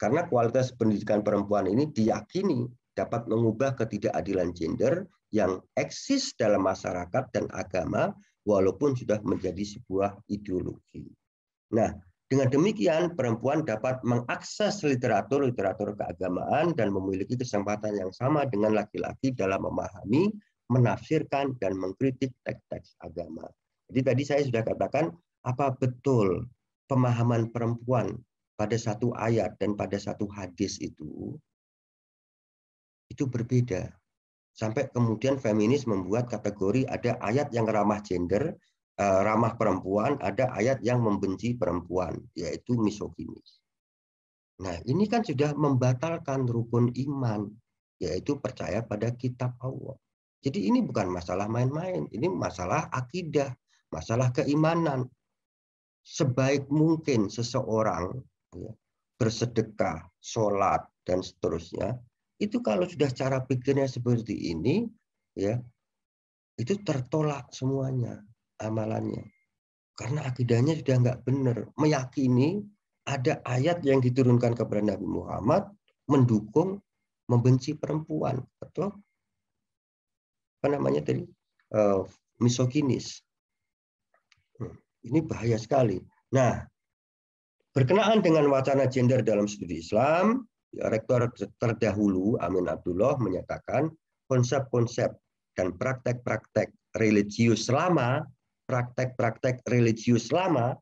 karena kualitas pendidikan perempuan ini diyakini dapat mengubah ketidakadilan gender yang eksis dalam masyarakat dan agama walaupun sudah menjadi sebuah ideologi. Nah, dengan demikian perempuan dapat mengakses literatur-literatur keagamaan dan memiliki kesempatan yang sama dengan laki-laki dalam memahami menafsirkan dan mengkritik teks-teks agama. Jadi tadi saya sudah katakan apa betul pemahaman perempuan pada satu ayat dan pada satu hadis itu itu berbeda. Sampai kemudian feminis membuat kategori ada ayat yang ramah gender, eh, ramah perempuan, ada ayat yang membenci perempuan, yaitu misoginis. Nah, ini kan sudah membatalkan rukun iman, yaitu percaya pada kitab Allah. Jadi ini bukan masalah main-main, ini masalah akidah, masalah keimanan. Sebaik mungkin seseorang ya, bersedekah, sholat, dan seterusnya, itu kalau sudah cara pikirnya seperti ini, ya itu tertolak semuanya amalannya. Karena akidahnya sudah nggak benar. Meyakini ada ayat yang diturunkan kepada Nabi Muhammad mendukung membenci perempuan atau apa namanya tadi eh, misoginis. Hmm, ini bahaya sekali. Nah, berkenaan dengan wacana gender dalam studi Islam, ya, rektor terdahulu Amin Abdullah menyatakan konsep-konsep dan praktek-praktek religius lama, praktek-praktek religius lama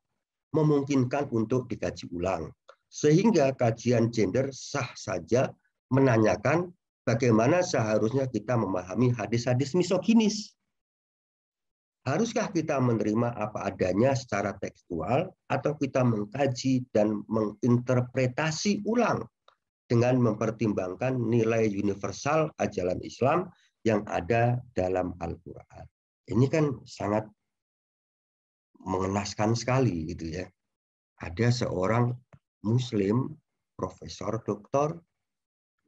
memungkinkan untuk dikaji ulang. Sehingga kajian gender sah saja menanyakan bagaimana seharusnya kita memahami hadis-hadis misoginis. Haruskah kita menerima apa adanya secara tekstual atau kita mengkaji dan menginterpretasi ulang dengan mempertimbangkan nilai universal ajaran Islam yang ada dalam Al-Qur'an. Ini kan sangat mengenaskan sekali gitu ya. Ada seorang muslim, profesor, doktor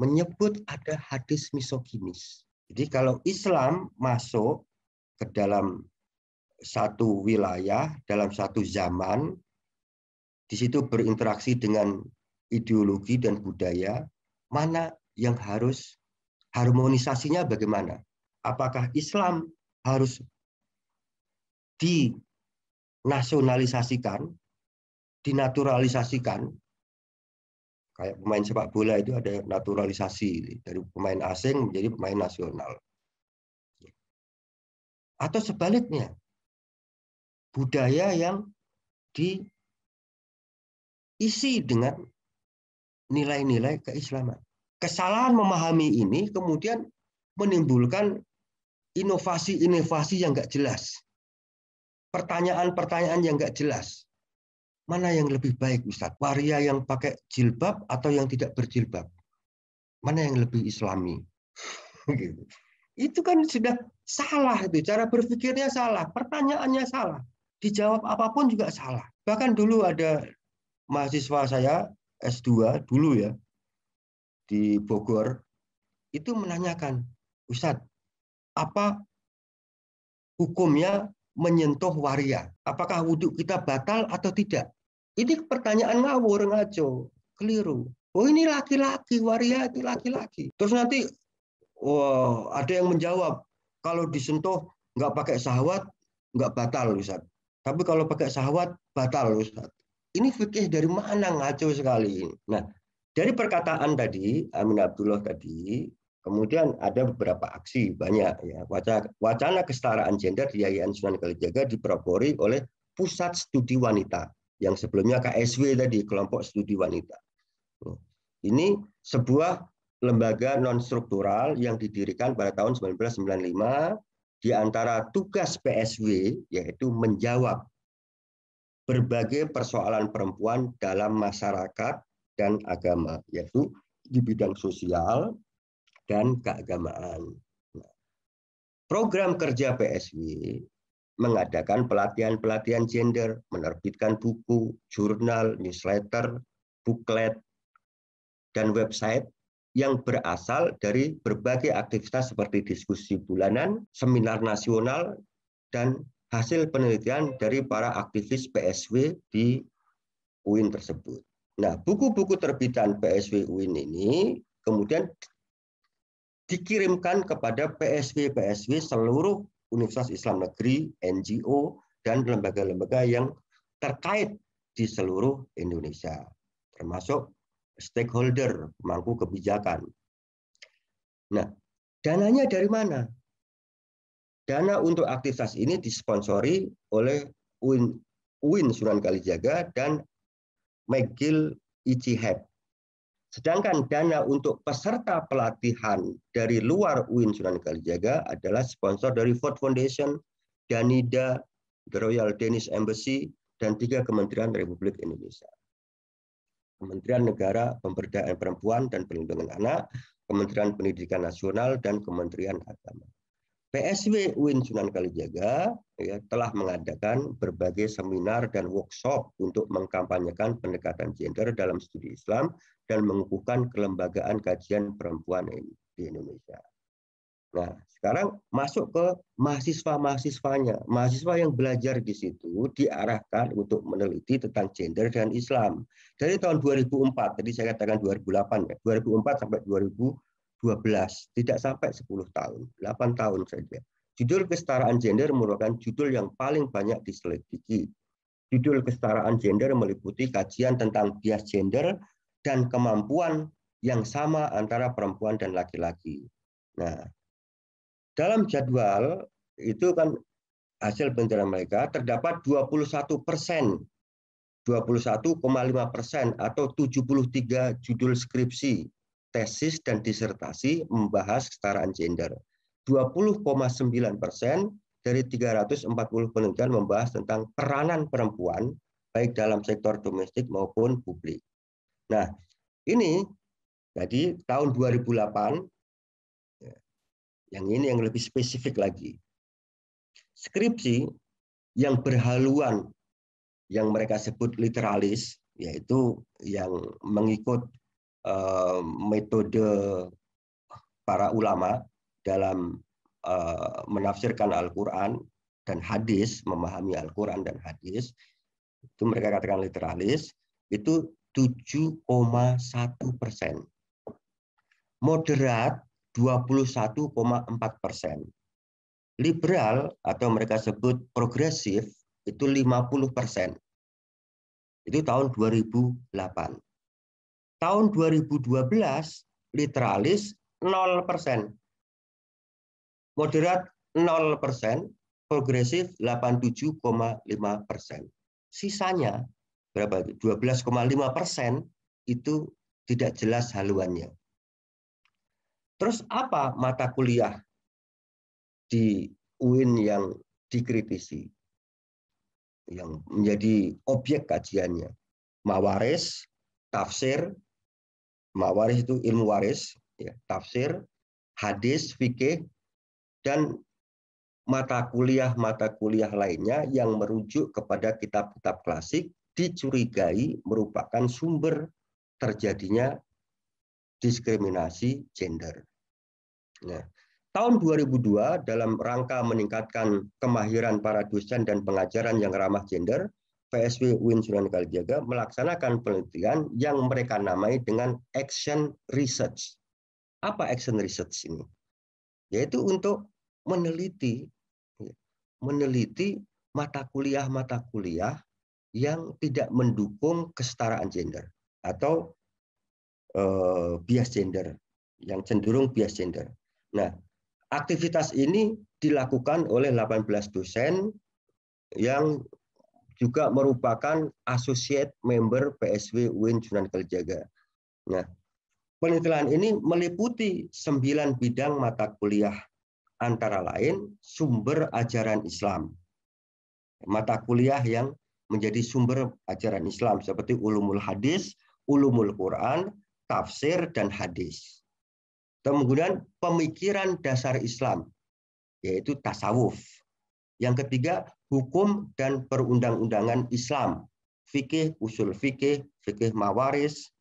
menyebut ada hadis misoginis. Jadi kalau Islam masuk ke dalam satu wilayah, dalam satu zaman, di situ berinteraksi dengan ideologi dan budaya, mana yang harus harmonisasinya bagaimana? Apakah Islam harus dinasionalisasikan, dinaturalisasikan, kayak pemain sepak bola itu ada naturalisasi gitu, dari pemain asing menjadi pemain nasional. Atau sebaliknya, budaya yang diisi dengan nilai-nilai keislaman. Kesalahan memahami ini kemudian menimbulkan inovasi-inovasi yang nggak jelas. Pertanyaan-pertanyaan yang nggak jelas mana yang lebih baik Ustadz? Waria yang pakai jilbab atau yang tidak berjilbab? Mana yang lebih islami? [LAUGHS] gitu. Itu kan sudah salah itu cara berpikirnya salah, pertanyaannya salah, dijawab apapun juga salah. Bahkan dulu ada mahasiswa saya S2 dulu ya di Bogor itu menanyakan, Ustadz, apa hukumnya menyentuh waria? Apakah wudhu kita batal atau tidak? Ini pertanyaan ngawur ngaco, keliru. Oh ini laki-laki, waria itu laki-laki. Terus nanti wow, ada yang menjawab, kalau disentuh nggak pakai sahwat, nggak batal Ustaz. Tapi kalau pakai sahwat, batal Ustaz. Ini fikih dari mana ngaco sekali Nah, dari perkataan tadi, Amin Abdullah tadi, Kemudian ada beberapa aksi banyak ya wacana, wacana kesetaraan gender di Yayasan Sunan Kalijaga diperoleh oleh Pusat Studi Wanita yang sebelumnya KSW tadi kelompok studi wanita. Ini sebuah lembaga non struktural yang didirikan pada tahun 1995 di antara tugas PSW yaitu menjawab berbagai persoalan perempuan dalam masyarakat dan agama yaitu di bidang sosial dan keagamaan. Nah, program kerja PSW mengadakan pelatihan-pelatihan gender, menerbitkan buku, jurnal, newsletter, booklet, dan website yang berasal dari berbagai aktivitas seperti diskusi bulanan, seminar nasional, dan hasil penelitian dari para aktivis PSW di UIN tersebut. Nah, buku-buku terbitan PSW UIN ini kemudian dikirimkan kepada PSW-PSW seluruh Universitas Islam Negeri, NGO, dan lembaga-lembaga yang terkait di seluruh Indonesia, termasuk stakeholder pemangku kebijakan. Nah, dananya dari mana? Dana untuk aktivitas ini disponsori oleh UIN, UIN Sunan Kalijaga dan McGill ICHEP Sedangkan dana untuk peserta pelatihan dari luar UIN Sunan Kalijaga adalah sponsor dari Ford Foundation, Danida, The Royal Danish Embassy, dan tiga kementerian Republik Indonesia. Kementerian Negara Pemberdayaan Perempuan dan Perlindungan Anak, Kementerian Pendidikan Nasional, dan Kementerian Agama. PSW UIN Sunan Kalijaga ya, telah mengadakan berbagai seminar dan workshop untuk mengkampanyekan pendekatan gender dalam studi Islam dan mengukuhkan kelembagaan kajian perempuan di Indonesia. Nah, sekarang masuk ke mahasiswa-mahasiswanya. Mahasiswa yang belajar di situ diarahkan untuk meneliti tentang gender dan Islam. Dari tahun 2004, tadi saya katakan 2008 ya, 2004 sampai 2000 12, tidak sampai 10 tahun, 8 tahun saja. Judul kesetaraan gender merupakan judul yang paling banyak diselidiki. Judul kesetaraan gender meliputi kajian tentang bias gender dan kemampuan yang sama antara perempuan dan laki-laki. Nah, dalam jadwal itu kan hasil penelitian mereka terdapat 21 persen 21,5 persen atau 73 judul skripsi tesis dan disertasi membahas kesetaraan gender. 20,9 persen dari 340 penelitian membahas tentang peranan perempuan baik dalam sektor domestik maupun publik. Nah, ini jadi tahun 2008 ya, yang ini yang lebih spesifik lagi. Skripsi yang berhaluan yang mereka sebut literalis yaitu yang mengikut uh, metode para ulama dalam uh, menafsirkan Al-Quran dan hadis, memahami Al-Quran dan hadis, itu mereka katakan literalis, itu 7,1 persen. Moderat 21,4 persen. Liberal atau mereka sebut progresif itu 50 persen. Itu tahun 2008 tahun 2012 literalis 0%. Moderat 0%, progresif 87,5%. Sisanya berapa? 12,5% itu tidak jelas haluannya. Terus apa mata kuliah di UIN yang dikritisi? Yang menjadi objek kajiannya. Mawaris, tafsir, Mawaris itu ilmu waris, ya, tafsir, hadis, fikih, dan mata kuliah-mata kuliah lainnya yang merujuk kepada kitab-kitab klasik dicurigai merupakan sumber terjadinya diskriminasi gender. Nah, tahun 2002 dalam rangka meningkatkan kemahiran para dosen dan pengajaran yang ramah gender, PSW UIN Sunan Kalijaga melaksanakan penelitian yang mereka namai dengan action research. Apa action research ini? Yaitu untuk meneliti meneliti mata kuliah-mata kuliah yang tidak mendukung kesetaraan gender atau eh, bias gender yang cenderung bias gender. Nah, aktivitas ini dilakukan oleh 18 dosen yang juga merupakan associate member PSW UIN Sunan Kalijaga. Nah, penelitian ini meliputi sembilan bidang mata kuliah antara lain sumber ajaran Islam. Mata kuliah yang menjadi sumber ajaran Islam seperti ulumul hadis, ulumul Quran, tafsir dan hadis. Kemudian pemikiran dasar Islam yaitu tasawuf yang ketiga, hukum dan perundang-undangan Islam. Fikih, usul fikih, fikih mawaris.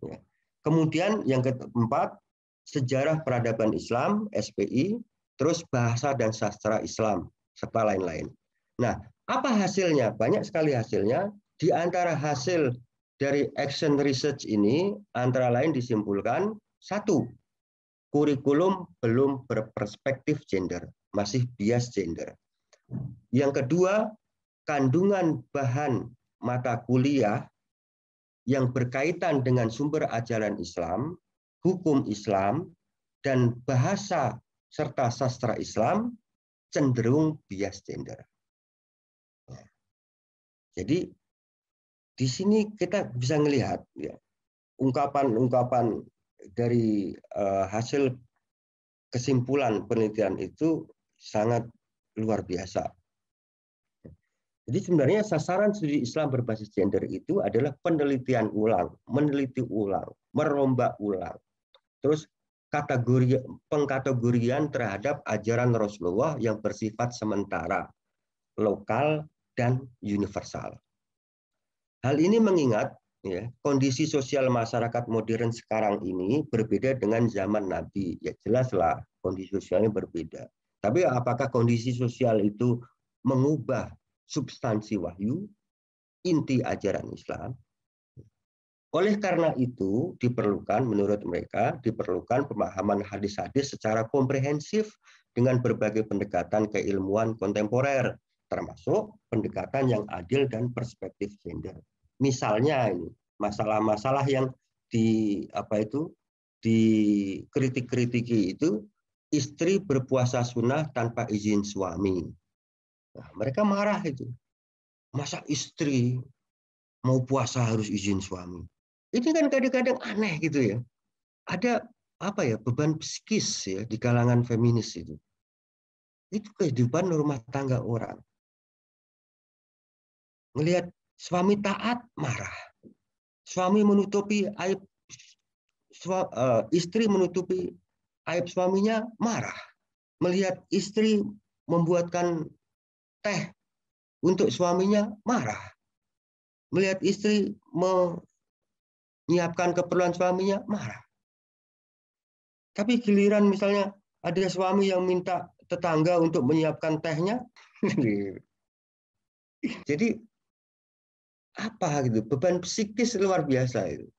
Ya. Kemudian yang keempat, sejarah peradaban Islam, SPI, terus bahasa dan sastra Islam, serta lain-lain. Nah, apa hasilnya? Banyak sekali hasilnya. Di antara hasil dari action research ini, antara lain disimpulkan, satu, kurikulum belum berperspektif gender, masih bias gender. Yang kedua, kandungan bahan mata kuliah yang berkaitan dengan sumber ajaran Islam, hukum Islam, dan bahasa serta sastra Islam cenderung bias gender. Ya. Jadi di sini kita bisa melihat ya, ungkapan-ungkapan dari uh, hasil kesimpulan penelitian itu sangat luar biasa. Jadi sebenarnya sasaran studi Islam berbasis gender itu adalah penelitian ulang, meneliti ulang, merombak ulang. Terus kategori pengkategorian terhadap ajaran Rasulullah yang bersifat sementara, lokal dan universal. Hal ini mengingat ya, kondisi sosial masyarakat modern sekarang ini berbeda dengan zaman Nabi. Ya jelaslah kondisi sosialnya berbeda. Tapi apakah kondisi sosial itu mengubah substansi wahyu, inti ajaran Islam? Oleh karena itu, diperlukan menurut mereka, diperlukan pemahaman hadis-hadis secara komprehensif dengan berbagai pendekatan keilmuan kontemporer, termasuk pendekatan yang adil dan perspektif gender. Misalnya ini masalah-masalah yang di apa itu dikritik-kritiki itu istri berpuasa sunnah tanpa izin suami. Nah, mereka marah itu. Masa istri mau puasa harus izin suami? Ini kan kadang-kadang aneh gitu ya. Ada apa ya beban psikis ya di kalangan feminis itu. Itu kehidupan rumah tangga orang. Melihat suami taat marah. Suami menutupi aib eh, istri menutupi aib suaminya marah. Melihat istri membuatkan teh untuk suaminya marah. Melihat istri menyiapkan keperluan suaminya marah. Tapi giliran misalnya ada suami yang minta tetangga untuk menyiapkan tehnya. [LAUGHS] Jadi apa gitu beban psikis luar biasa itu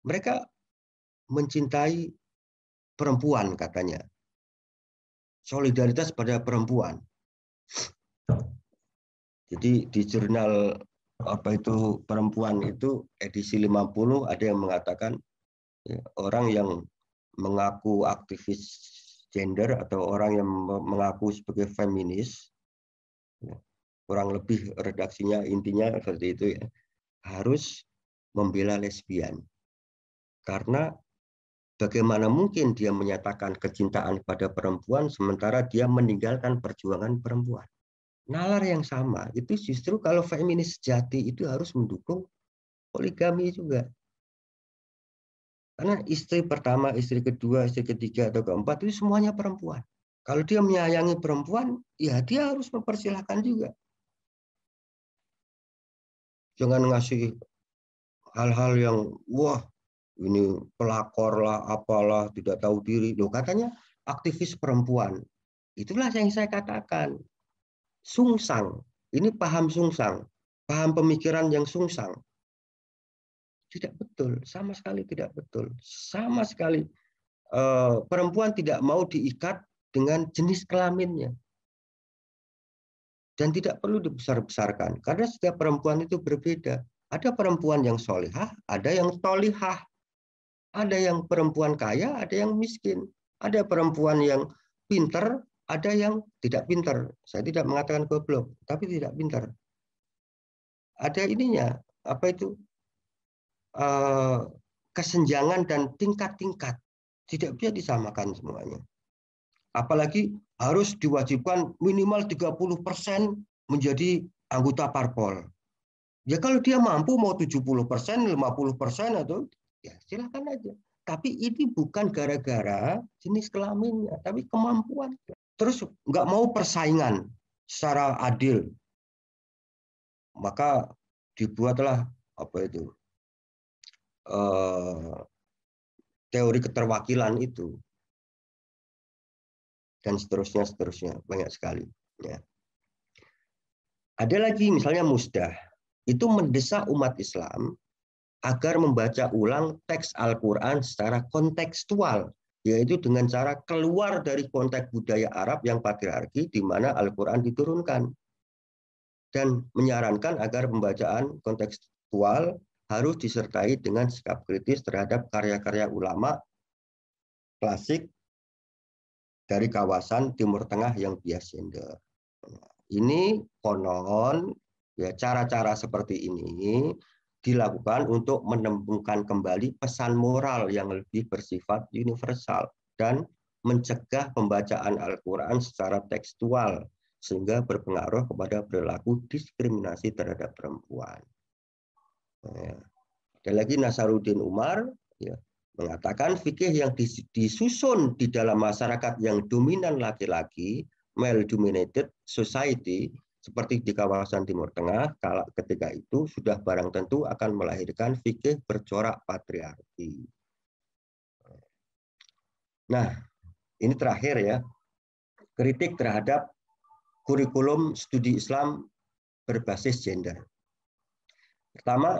mereka mencintai perempuan katanya. Solidaritas pada perempuan. Jadi di jurnal apa itu perempuan itu edisi 50 ada yang mengatakan ya, orang yang mengaku aktivis gender atau orang yang mengaku sebagai feminis ya, kurang lebih redaksinya intinya seperti itu ya harus membela lesbian karena Bagaimana mungkin dia menyatakan kecintaan pada perempuan sementara dia meninggalkan perjuangan perempuan? Nalar yang sama itu justru kalau feminis sejati itu harus mendukung poligami juga. Karena istri pertama, istri kedua, istri ketiga atau keempat itu semuanya perempuan. Kalau dia menyayangi perempuan, ya dia harus mempersilahkan juga. Jangan ngasih hal-hal yang wah ini pelakor lah apalah tidak tahu diri loh katanya aktivis perempuan itulah yang saya katakan sungsang ini paham sungsang paham pemikiran yang sungsang tidak betul sama sekali tidak betul sama sekali eh, perempuan tidak mau diikat dengan jenis kelaminnya dan tidak perlu dibesar-besarkan karena setiap perempuan itu berbeda ada perempuan yang solihah ada yang tolihah ada yang perempuan kaya, ada yang miskin. Ada perempuan yang pinter, ada yang tidak pinter. Saya tidak mengatakan goblok, tapi tidak pinter. Ada ininya, apa itu? Eh, kesenjangan dan tingkat-tingkat. Tidak bisa disamakan semuanya. Apalagi harus diwajibkan minimal 30% menjadi anggota parpol. Ya kalau dia mampu mau 70%, 50% atau ya silahkan aja. Tapi ini bukan gara-gara jenis kelaminnya, tapi kemampuan. Terus nggak mau persaingan secara adil, maka dibuatlah apa itu eh, teori keterwakilan itu dan seterusnya seterusnya banyak sekali ya. ada lagi misalnya musdah itu mendesak umat Islam agar membaca ulang teks Al-Quran secara kontekstual, yaitu dengan cara keluar dari konteks budaya Arab yang patriarki di mana Al-Quran diturunkan. Dan menyarankan agar pembacaan kontekstual harus disertai dengan sikap kritis terhadap karya-karya ulama klasik dari kawasan Timur Tengah yang gender. Nah, ini konon ya cara-cara seperti ini dilakukan untuk menemukan kembali pesan moral yang lebih bersifat universal dan mencegah pembacaan Al-Quran secara tekstual sehingga berpengaruh kepada perilaku diskriminasi terhadap perempuan. Ya. Dan lagi Nasaruddin Umar ya, mengatakan fikih yang disusun di dalam masyarakat yang dominan laki-laki, male dominated society, seperti di kawasan Timur Tengah, ketika itu sudah barang tentu akan melahirkan fikih bercorak patriarki. Nah, ini terakhir ya, kritik terhadap kurikulum studi Islam berbasis gender. Pertama,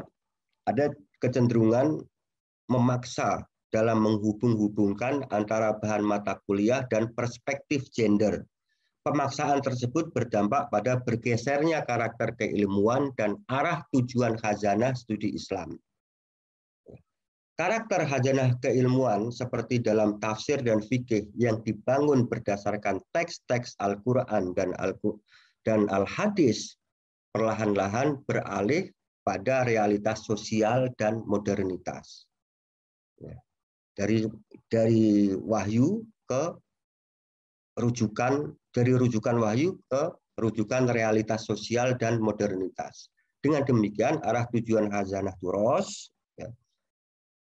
ada kecenderungan memaksa dalam menghubung-hubungkan antara bahan mata kuliah dan perspektif gender pemaksaan tersebut berdampak pada bergesernya karakter keilmuan dan arah tujuan khazanah studi Islam. Karakter khazanah keilmuan seperti dalam tafsir dan fikih yang dibangun berdasarkan teks-teks Al-Quran dan Al dan Al-Hadis perlahan-lahan beralih pada realitas sosial dan modernitas. Ya. Dari dari wahyu ke rujukan dari rujukan wahyu ke rujukan realitas sosial dan modernitas. Dengan demikian, arah tujuan Hazanah Turos ya,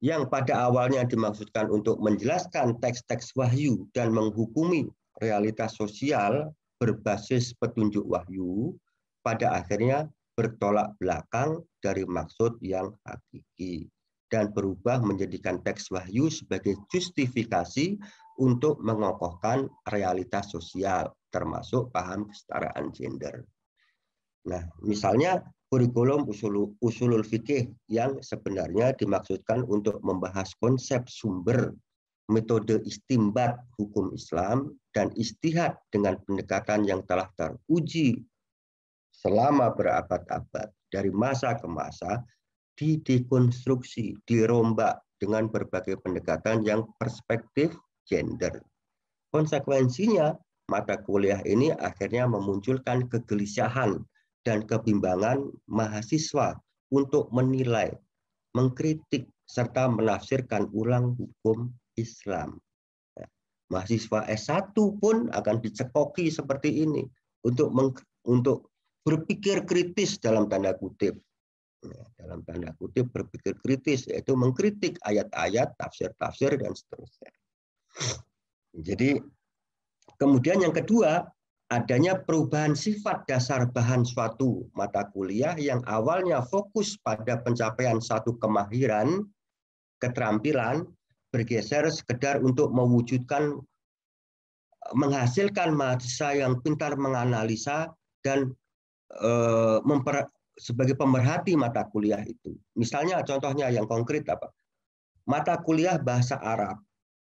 yang pada awalnya dimaksudkan untuk menjelaskan teks-teks wahyu dan menghukumi realitas sosial berbasis petunjuk wahyu, pada akhirnya bertolak belakang dari maksud yang hakiki dan berubah menjadikan teks wahyu sebagai justifikasi untuk mengokohkan realitas sosial termasuk paham kesetaraan gender. Nah, misalnya kurikulum usul, usulul fikih yang sebenarnya dimaksudkan untuk membahas konsep sumber, metode istimbat hukum Islam, dan istihad dengan pendekatan yang telah teruji selama berabad-abad, dari masa ke masa, didekonstruksi, dirombak dengan berbagai pendekatan yang perspektif gender. Konsekuensinya mata kuliah ini akhirnya memunculkan kegelisahan dan kebimbangan mahasiswa untuk menilai, mengkritik, serta menafsirkan ulang hukum Islam. Ya, mahasiswa S1 pun akan dicekoki seperti ini untuk meng, untuk berpikir kritis dalam tanda kutip. Ya, dalam tanda kutip berpikir kritis yaitu mengkritik ayat-ayat, tafsir-tafsir dan seterusnya. Jadi Kemudian yang kedua, adanya perubahan sifat dasar bahan suatu mata kuliah yang awalnya fokus pada pencapaian satu kemahiran, keterampilan, bergeser sekedar untuk mewujudkan, menghasilkan mahasiswa yang pintar menganalisa dan e, memper, sebagai pemerhati mata kuliah itu. Misalnya contohnya yang konkret apa? Mata kuliah bahasa Arab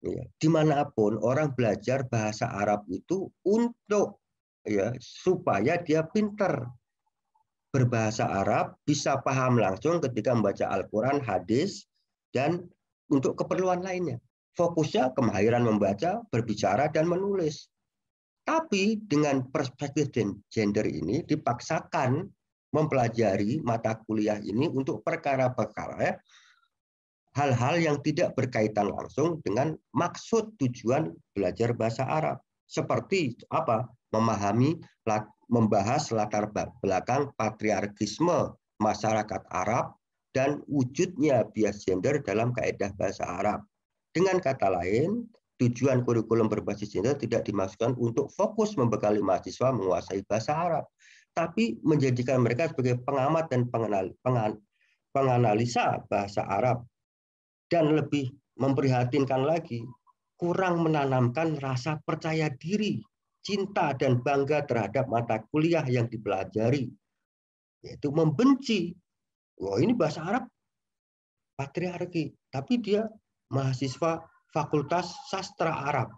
ya, dimanapun orang belajar bahasa Arab itu untuk ya supaya dia pinter berbahasa Arab bisa paham langsung ketika membaca Al-Quran, hadis dan untuk keperluan lainnya. Fokusnya kemahiran membaca, berbicara dan menulis. Tapi dengan perspektif gender ini dipaksakan mempelajari mata kuliah ini untuk perkara-perkara hal-hal yang tidak berkaitan langsung dengan maksud tujuan belajar bahasa Arab seperti apa memahami membahas latar belakang patriarkisme masyarakat Arab dan wujudnya bias gender dalam kaidah bahasa Arab. Dengan kata lain, tujuan kurikulum berbasis gender tidak dimaksudkan untuk fokus membekali mahasiswa menguasai bahasa Arab, tapi menjadikan mereka sebagai pengamat dan penganalisa bahasa Arab dan lebih memprihatinkan lagi, kurang menanamkan rasa percaya diri, cinta dan bangga terhadap mata kuliah yang dipelajari, yaitu membenci. Wah ini bahasa Arab patriarki, tapi dia mahasiswa fakultas sastra Arab.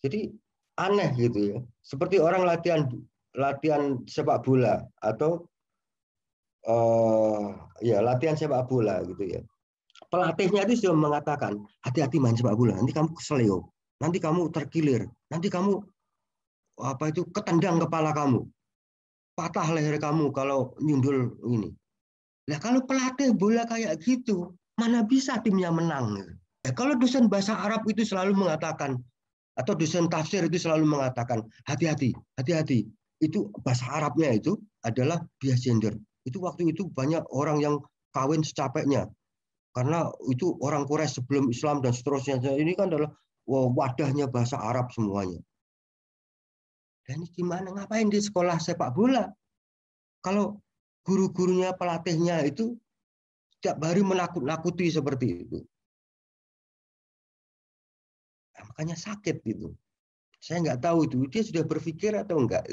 Jadi aneh gitu ya. Seperti orang latihan latihan sepak bola atau uh, ya latihan sepak bola gitu ya. Pelatihnya itu sudah mengatakan hati-hati main sepak bola, nanti kamu kesleo, nanti kamu terkilir, nanti kamu apa itu ketendang kepala kamu, patah leher kamu kalau nyundul ini. Nah kalau pelatih bola kayak gitu, mana bisa timnya menang? Ya, kalau dosen bahasa Arab itu selalu mengatakan atau dosen tafsir itu selalu mengatakan hati-hati, hati-hati. Itu bahasa Arabnya itu adalah bias gender itu waktu itu banyak orang yang kawin secapeknya karena itu orang korea sebelum Islam dan seterusnya nah, ini kan adalah wadahnya bahasa Arab semuanya dan gimana ngapain di sekolah sepak bola kalau guru-gurunya pelatihnya itu tidak baru menakut-nakuti seperti itu nah, makanya sakit gitu saya nggak tahu itu dia sudah berpikir atau enggak.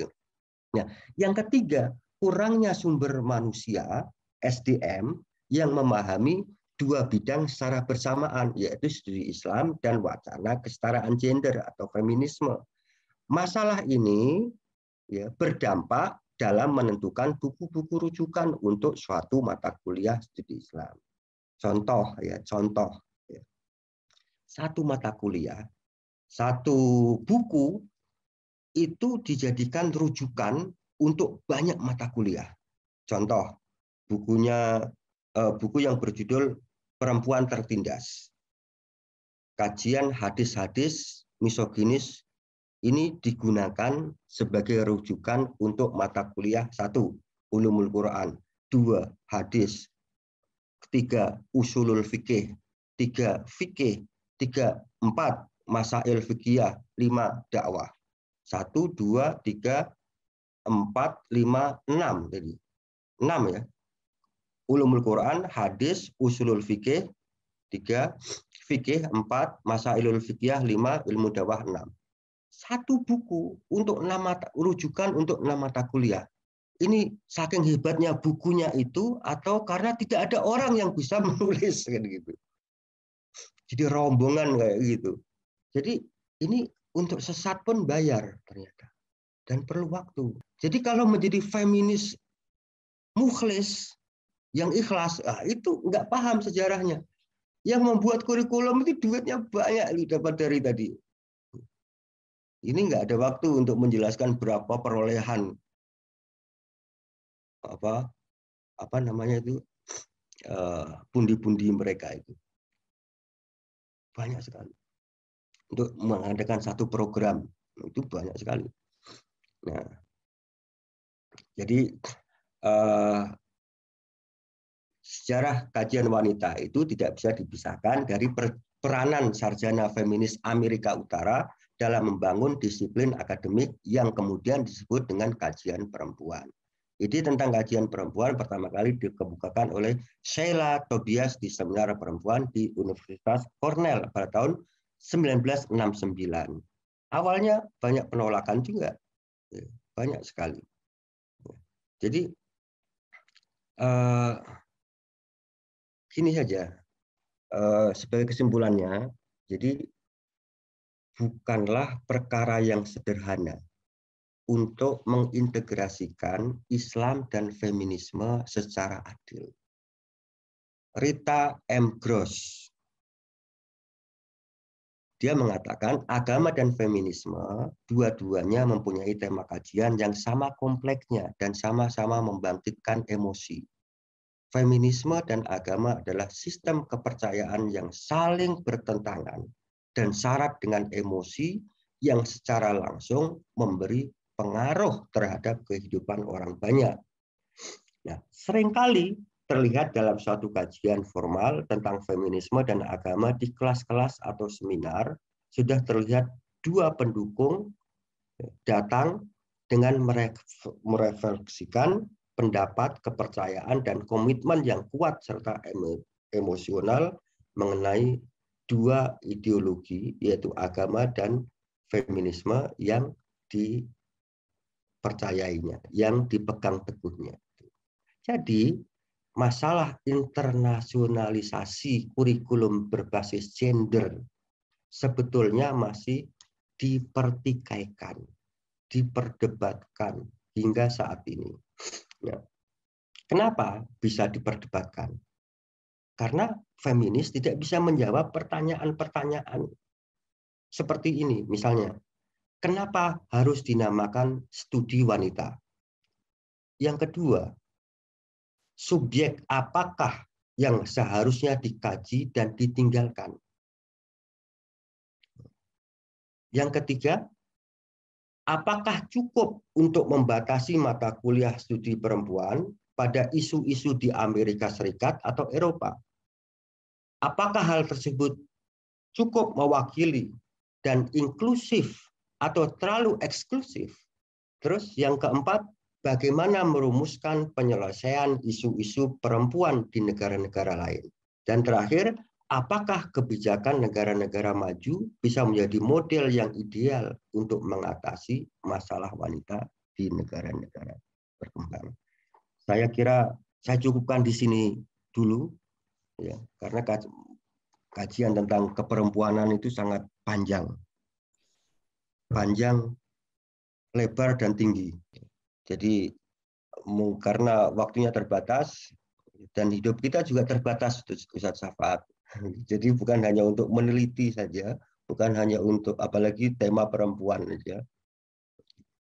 Nah, yang ketiga kurangnya sumber manusia SDM yang memahami dua bidang secara bersamaan yaitu studi Islam dan wacana kesetaraan gender atau feminisme. Masalah ini ya, berdampak dalam menentukan buku-buku rujukan untuk suatu mata kuliah studi Islam. Contoh ya, contoh ya. Satu mata kuliah, satu buku itu dijadikan rujukan untuk banyak mata kuliah. Contoh, bukunya eh, buku yang berjudul Perempuan Tertindas. Kajian hadis-hadis misoginis ini digunakan sebagai rujukan untuk mata kuliah satu ulumul Quran, dua hadis, tiga usulul fikih, tiga fikih, tiga empat masail fikih, lima dakwah, satu dua tiga 4, 5, 6 Jadi 6 ya. Ulumul Quran, hadis, usulul fikih, 3, fikih 4, masailul fikih 5, ilmu dawah 6. Satu buku untuk enam mata rujukan untuk enam mata kuliah. Ini saking hebatnya bukunya itu atau karena tidak ada orang yang bisa [LAUGHS] menulis kan gitu. Jadi rombongan kayak gitu. Jadi ini untuk sesat pun bayar ternyata dan perlu waktu. Jadi kalau menjadi feminis mukhlis yang ikhlas, nah itu nggak paham sejarahnya. Yang membuat kurikulum itu duitnya banyak lu dapat dari tadi. Ini nggak ada waktu untuk menjelaskan berapa perolehan apa apa namanya itu eh, pundi-pundi uh, mereka itu banyak sekali untuk mengadakan satu program itu banyak sekali Nah, jadi eh, sejarah kajian wanita itu tidak bisa dipisahkan dari peranan sarjana feminis Amerika Utara dalam membangun disiplin akademik yang kemudian disebut dengan kajian perempuan. Ini tentang kajian perempuan pertama kali dikebukakan oleh Sheila Tobias di seminar perempuan di Universitas Cornell pada tahun 1969. Awalnya banyak penolakan juga, Iya, banyak hmm. sekali. Iya. Jadi uh, gini saja uh, sebagai kesimpulannya. Jadi bukanlah perkara yang sederhana untuk mengintegrasikan Islam dan feminisme secara adil. Rita M. Gross dia mengatakan agama dan feminisme dua-duanya mempunyai tema kajian yang sama kompleksnya dan sama-sama membangkitkan emosi. Feminisme dan agama adalah sistem kepercayaan yang saling bertentangan dan syarat dengan emosi yang secara langsung memberi pengaruh terhadap kehidupan orang banyak. Nah, seringkali terlihat dalam suatu kajian formal tentang feminisme dan agama di kelas-kelas atau seminar sudah terlihat dua pendukung datang dengan merefleksikan pendapat, kepercayaan, dan komitmen yang kuat serta emosional mengenai dua ideologi yaitu agama dan feminisme yang dipercayainya, yang dipegang teguhnya. Jadi masalah internasionalisasi kurikulum berbasis gender sebetulnya masih dipertikaikan, diperdebatkan hingga saat ini. Ya. Kenapa bisa diperdebatkan? Karena feminis tidak bisa menjawab pertanyaan-pertanyaan seperti ini, misalnya, kenapa harus dinamakan studi wanita? Yang kedua, subjek apakah yang seharusnya dikaji dan ditinggalkan. Yang ketiga, apakah cukup untuk membatasi mata kuliah studi perempuan pada isu-isu di Amerika Serikat atau Eropa? Apakah hal tersebut cukup mewakili dan inklusif atau terlalu eksklusif? Terus yang keempat, bagaimana merumuskan penyelesaian isu-isu perempuan di negara-negara lain. Dan terakhir, apakah kebijakan negara-negara maju bisa menjadi model yang ideal untuk mengatasi masalah wanita di negara-negara berkembang. Saya kira saya cukupkan di sini dulu ya, karena kajian tentang keperempuanan itu sangat panjang. Panjang, lebar dan tinggi. Jadi karena waktunya terbatas dan hidup kita juga terbatas Ustaz Syafaat. [LAUGHS] Jadi bukan hanya untuk meneliti saja, bukan hanya untuk apalagi tema perempuan saja.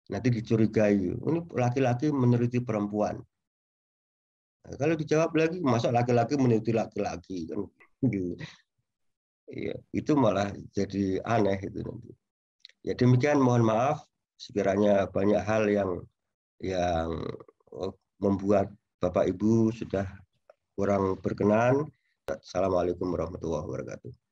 Nanti dicurigai, ini laki-laki meneliti perempuan. Nah, kalau dijawab lagi, masa laki-laki meneliti laki-laki kan? [LAUGHS] ya, itu malah jadi aneh itu nanti. Ya demikian mohon maaf sekiranya banyak hal yang yang oh, membuat Bapak Ibu sudah kurang berkenan. Assalamualaikum warahmatullahi wabarakatuh.